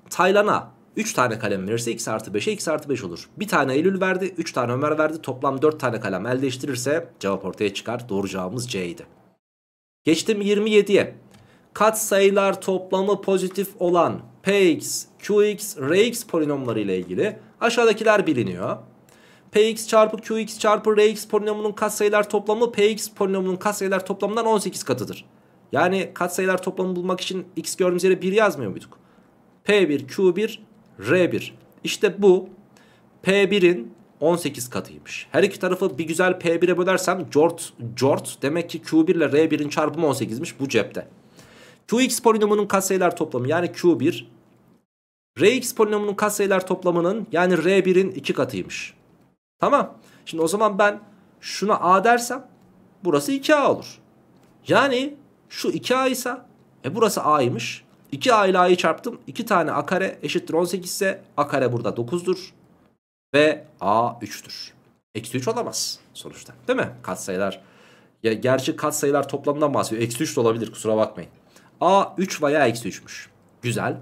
Taylan'a 3 tane kalem verirse 2 artı 5, 2 artı 5 olur. Bir tane Eylül verdi 3 tane Ömer verdi toplam 4 tane kalem el değiştirirse cevap ortaya çıkar. Doğru cevabımız C idi. Geçtim 27'ye. Kat sayılar toplamı pozitif olan px, qx, rx polinomları ile ilgili aşağıdakiler biliniyor. Px çarpı Qx çarpı Rx polinomunun katsayılar toplamı Px polinomunun katsayılar toplamından 18 katıdır. Yani katsayılar toplamını bulmak için x gördüğümüz yere 1 yazmıyor muyduk? P1, Q1, R1. İşte bu P1'in 18 katıymış. Her iki tarafı bir güzel P1'e bölersem jort jort Demek ki Q1 ile R1'in çarpımı 18'miş bu cepte. Qx polinomunun katsayılar toplamı yani Q1 Rx polinomunun katsayılar toplamının yani R1'in 2 katıymış. Tamam. Şimdi o zaman ben şuna A dersem burası 2A olur. Yani şu 2A ise e burası A'ymış. 2A ile A'yı çarptım. 2 tane A kare eşittir 18 ise A kare burada 9'dur. Ve A 3'tür. Eksi 3 olamaz sonuçta. Değil mi? Katsayılar. Ya gerçi katsayılar toplamından bahsediyor. Eksi 3 de olabilir kusura bakmayın. A 3 veya eksi 3'müş. Güzel.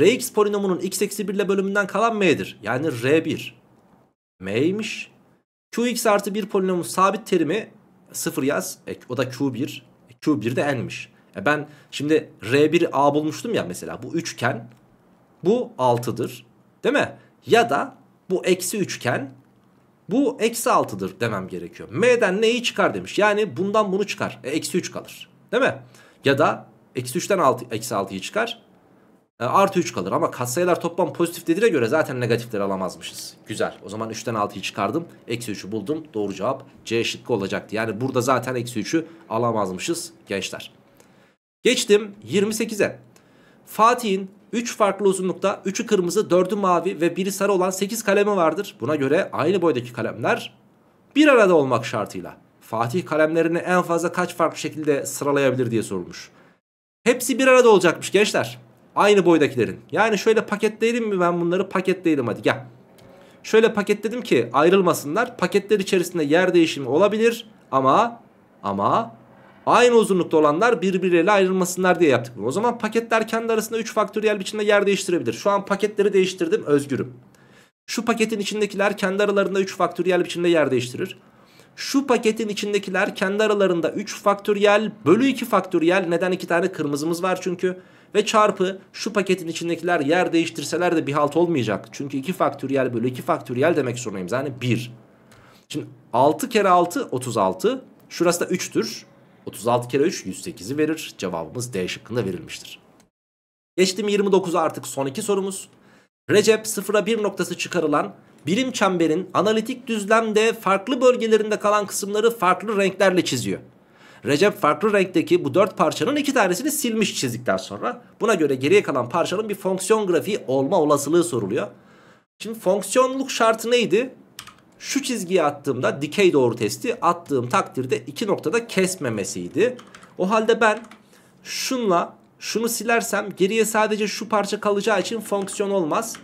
Rx polinomunun x eksi 1 ile bölümünden kalan m'dir. Yani r1 m'ymiş. Qx artı 1 polinomun sabit terimi 0 yaz. E, o da Q1. E, Q1 de n'miş. E ben şimdi R1 A bulmuştum ya mesela. Bu üçgen. Bu 6'dır. Değil mi? Ya da bu eksi üçgen. Bu eksi 6'dır demem gerekiyor. M'den neyi çıkar demiş. Yani bundan bunu çıkar. E, eksi 3 kalır. Değil mi? Ya da eksi 3'ten 6, eksi 6'yı çıkar. E, artı 3 kalır ama katsayılar toplam pozitif dediğine göre zaten negatifleri alamazmışız. Güzel. O zaman 3'ten 6'yı çıkardım. Eksi 3'ü buldum. Doğru cevap C şıkkı olacaktı. Yani burada zaten eksi 3'ü alamazmışız gençler. Geçtim 28'e. Fatih'in 3 farklı uzunlukta 3'ü kırmızı 4'ü mavi ve 1'i sarı olan 8 kalemi vardır. Buna göre aynı boydaki kalemler bir arada olmak şartıyla. Fatih kalemlerini en fazla kaç farklı şekilde sıralayabilir diye sorulmuş. Hepsi bir arada olacakmış gençler. Aynı boydakilerin. Yani şöyle paketleyelim mi ben bunları paketleyelim hadi gel. Şöyle paketledim ki ayrılmasınlar. Paketler içerisinde yer değişimi olabilir ama ama aynı uzunlukta olanlar birbirleriyle ayrılmasınlar diye yaptık bunu. O zaman paketler kendi arasında 3 faktöriyel biçimde yer değiştirebilir. Şu an paketleri değiştirdim özgürüm. Şu paketin içindekiler kendi aralarında 3 faktöriyel biçimde yer değiştirir. Şu paketin içindekiler kendi aralarında 3 faktöriyel bölü 2 faktöriyel neden 2 tane kırmızımız var çünkü ve çarpı şu paketin içindekiler yer değiştirseler de bir halt olmayacak. Çünkü 2 faktöriyel bölü 2 faktöriyel demek zorundayım. Yani 1. Şimdi 6 kere 6 36. Şurası da 3'tür. 36 kere 3 108'i verir. Cevabımız D şıkkında verilmiştir. Geçtim 29'a artık son iki sorumuz. Recep sıfıra 1 noktası çıkarılan birim çemberin analitik düzlemde farklı bölgelerinde kalan kısımları farklı renklerle çiziyor. Recep farklı renkteki bu dört parçanın iki tanesini silmiş çizdikten sonra. Buna göre geriye kalan parçanın bir fonksiyon grafiği olma olasılığı soruluyor. Şimdi fonksiyonluk şartı neydi? Şu çizgiyi attığımda dikey doğru testi attığım takdirde iki noktada kesmemesiydi. O halde ben şunla şunu silersem geriye sadece şu parça kalacağı için fonksiyon olmaz.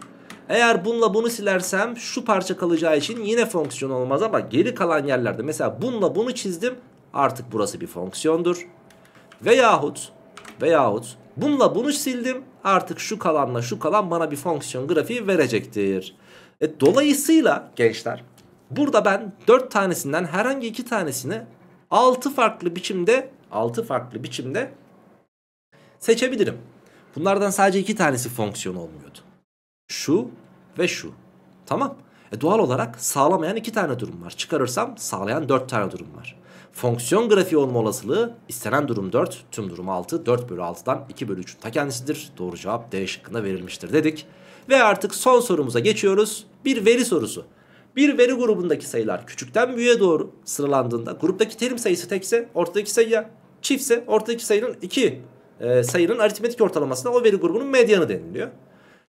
Eğer bununla bunu silersem şu parça kalacağı için yine fonksiyon olmaz ama geri kalan yerlerde mesela bununla bunu çizdim Artık burası bir fonksiyondur. Veyahut veyahut bununla bunu sildim. Artık şu kalanla şu kalan bana bir fonksiyon grafiği verecektir. E, dolayısıyla gençler burada ben 4 tanesinden herhangi 2 tanesini 6 farklı biçimde 6 farklı biçimde seçebilirim. Bunlardan sadece 2 tanesi fonksiyon olmuyordu. Şu ve şu. Tamam. E doğal olarak sağlamayan 2 tane durum var. Çıkarırsam sağlayan 4 tane durum var fonksiyon grafiği olma olasılığı istenen durum 4, tüm durum 6, 4 bölü 6'dan 2 bölü 3'ün ta kendisidir. Doğru cevap D şıkkında verilmiştir dedik. Ve artık son sorumuza geçiyoruz. Bir veri sorusu. Bir veri grubundaki sayılar küçükten büyüğe doğru sıralandığında gruptaki terim sayısı tekse ortadaki sayıya çiftse ortadaki sayının 2 e, sayının aritmetik ortalamasına o veri grubunun medyanı deniliyor.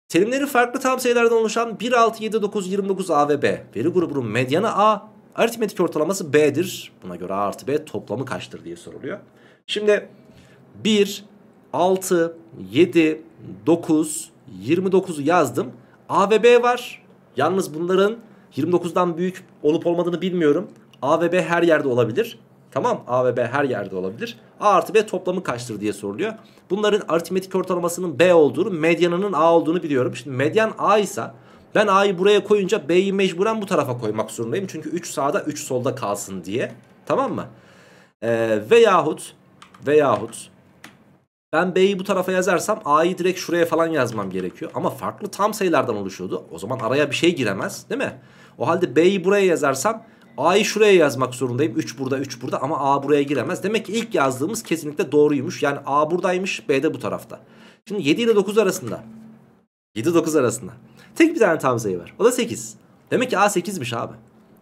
Terimleri farklı tam sayılardan oluşan 1, 6, 7, 9, 29 A ve B. Veri grubunun medyanı A, Aritmetik ortalaması B'dir. Buna göre A artı B toplamı kaçtır diye soruluyor. Şimdi 1, 6, 7, 9, 29'u yazdım. A ve B var. Yalnız bunların 29'dan büyük olup olmadığını bilmiyorum. A ve B her yerde olabilir. Tamam A ve B her yerde olabilir. A artı B toplamı kaçtır diye soruluyor. Bunların aritmetik ortalamasının B olduğunu, medyanının A olduğunu biliyorum. Şimdi medyan A ise ben A'yı buraya koyunca B'yi mecburen bu tarafa koymak zorundayım. Çünkü 3 sağda 3 solda kalsın diye. Tamam mı? Ee, veyahut veyahut ben B'yi bu tarafa yazarsam A'yı direkt şuraya falan yazmam gerekiyor. Ama farklı tam sayılardan oluşuyordu. O zaman araya bir şey giremez değil mi? O halde B'yi buraya yazarsam A'yı şuraya yazmak zorundayım. 3 burada 3 burada ama A buraya giremez. Demek ki ilk yazdığımız kesinlikle doğruymuş. Yani A buradaymış B de bu tarafta. Şimdi 7 ile 9 arasında. 7 9 arasında. Tek bir tane tam sayı var. O da 8. Demek ki A 8'miş abi.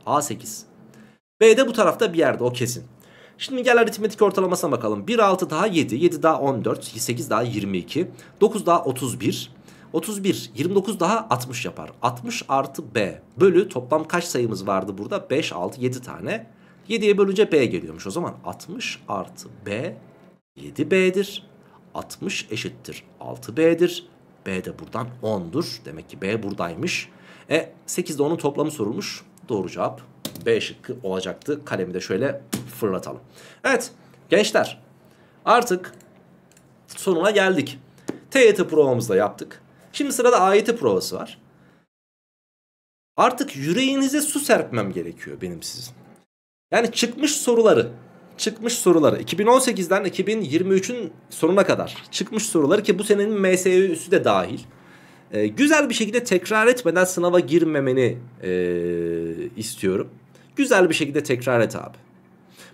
A 8. B de bu tarafta bir yerde o kesin. Şimdi gel aritmetik ortalamasına bakalım. 1 6 daha 7, 7 daha 14, 8 daha 22, 9 daha 31, 31, 29 daha 60 yapar. 60 artı B bölü toplam kaç sayımız vardı burada? 5, 6, 7 tane. 7'ye bölünce B geliyormuş. O zaman 60 artı B 7B'dir. 60 eşittir 6B'dir. B de buradan 10'dur. Demek ki B buradaymış. E 8 ile 10'un toplamı sorulmuş. Doğru cevap B şıkkı olacaktı. Kalemi de şöyle fırlatalım. Evet gençler artık sonuna geldik. TYT provamızı da yaptık. Şimdi sırada AYT provası var. Artık yüreğinize su serpmem gerekiyor benim sizin. Yani çıkmış soruları çıkmış soruları 2018'den 2023'ün sonuna kadar çıkmış soruları ki bu senenin MSÜ'sü de dahil. E, güzel bir şekilde tekrar etmeden sınava girmemeni e, istiyorum. Güzel bir şekilde tekrar et abi.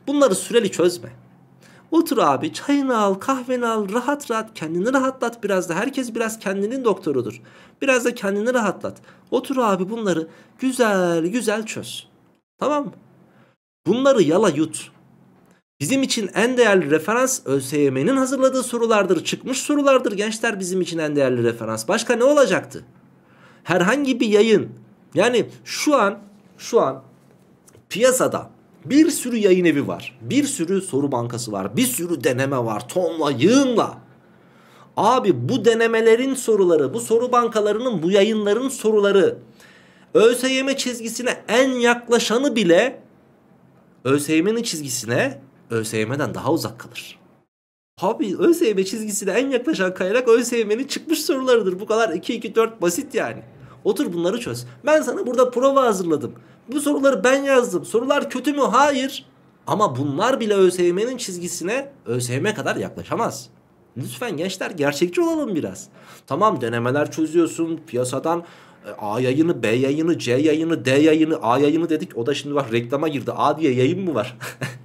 Bunları süreli çözme. Otur abi çayını al kahveni al rahat rahat kendini rahatlat biraz da herkes biraz kendinin doktorudur. Biraz da kendini rahatlat. Otur abi bunları güzel güzel çöz. Tamam mı? Bunları yala yut. Bizim için en değerli referans ÖSYM'nin hazırladığı sorulardır. Çıkmış sorulardır gençler bizim için en değerli referans. Başka ne olacaktı? Herhangi bir yayın. Yani şu an şu an piyasada bir sürü yayın evi var. Bir sürü soru bankası var. Bir sürü deneme var. Tonla yığınla. Abi bu denemelerin soruları, bu soru bankalarının, bu yayınların soruları ÖSYM çizgisine en yaklaşanı bile ÖSYM'nin çizgisine ÖSYM'den daha uzak kalır. Abi ÖSYM çizgisine en yaklaşan kaynak ÖSYM'nin çıkmış sorularıdır. Bu kadar 2-2-4 basit yani. Otur bunları çöz. Ben sana burada prova hazırladım. Bu soruları ben yazdım. Sorular kötü mü? Hayır. Ama bunlar bile ÖSYM'nin çizgisine ÖSYM kadar yaklaşamaz. Lütfen gençler gerçekçi olalım biraz. Tamam denemeler çözüyorsun piyasadan e, A yayını, B yayını, C yayını, D yayını, A yayını dedik. O da şimdi bak reklama girdi. A diye yayın mı var?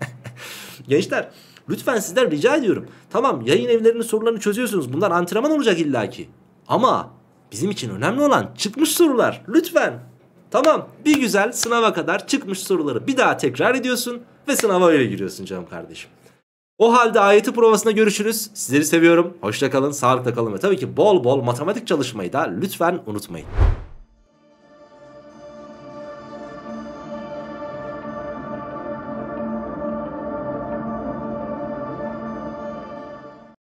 Gençler lütfen sizler rica ediyorum. Tamam yayın evlerinin sorularını çözüyorsunuz. Bunlar antrenman olacak illaki. Ama bizim için önemli olan çıkmış sorular. Lütfen. Tamam bir güzel sınava kadar çıkmış soruları bir daha tekrar ediyorsun ve sınava öyle giriyorsun canım kardeşim. O halde ayeti provasında görüşürüz. Sizleri seviyorum. Hoşça kalın, sağlıkla kalın ve tabii ki bol bol matematik çalışmayı da lütfen unutmayın.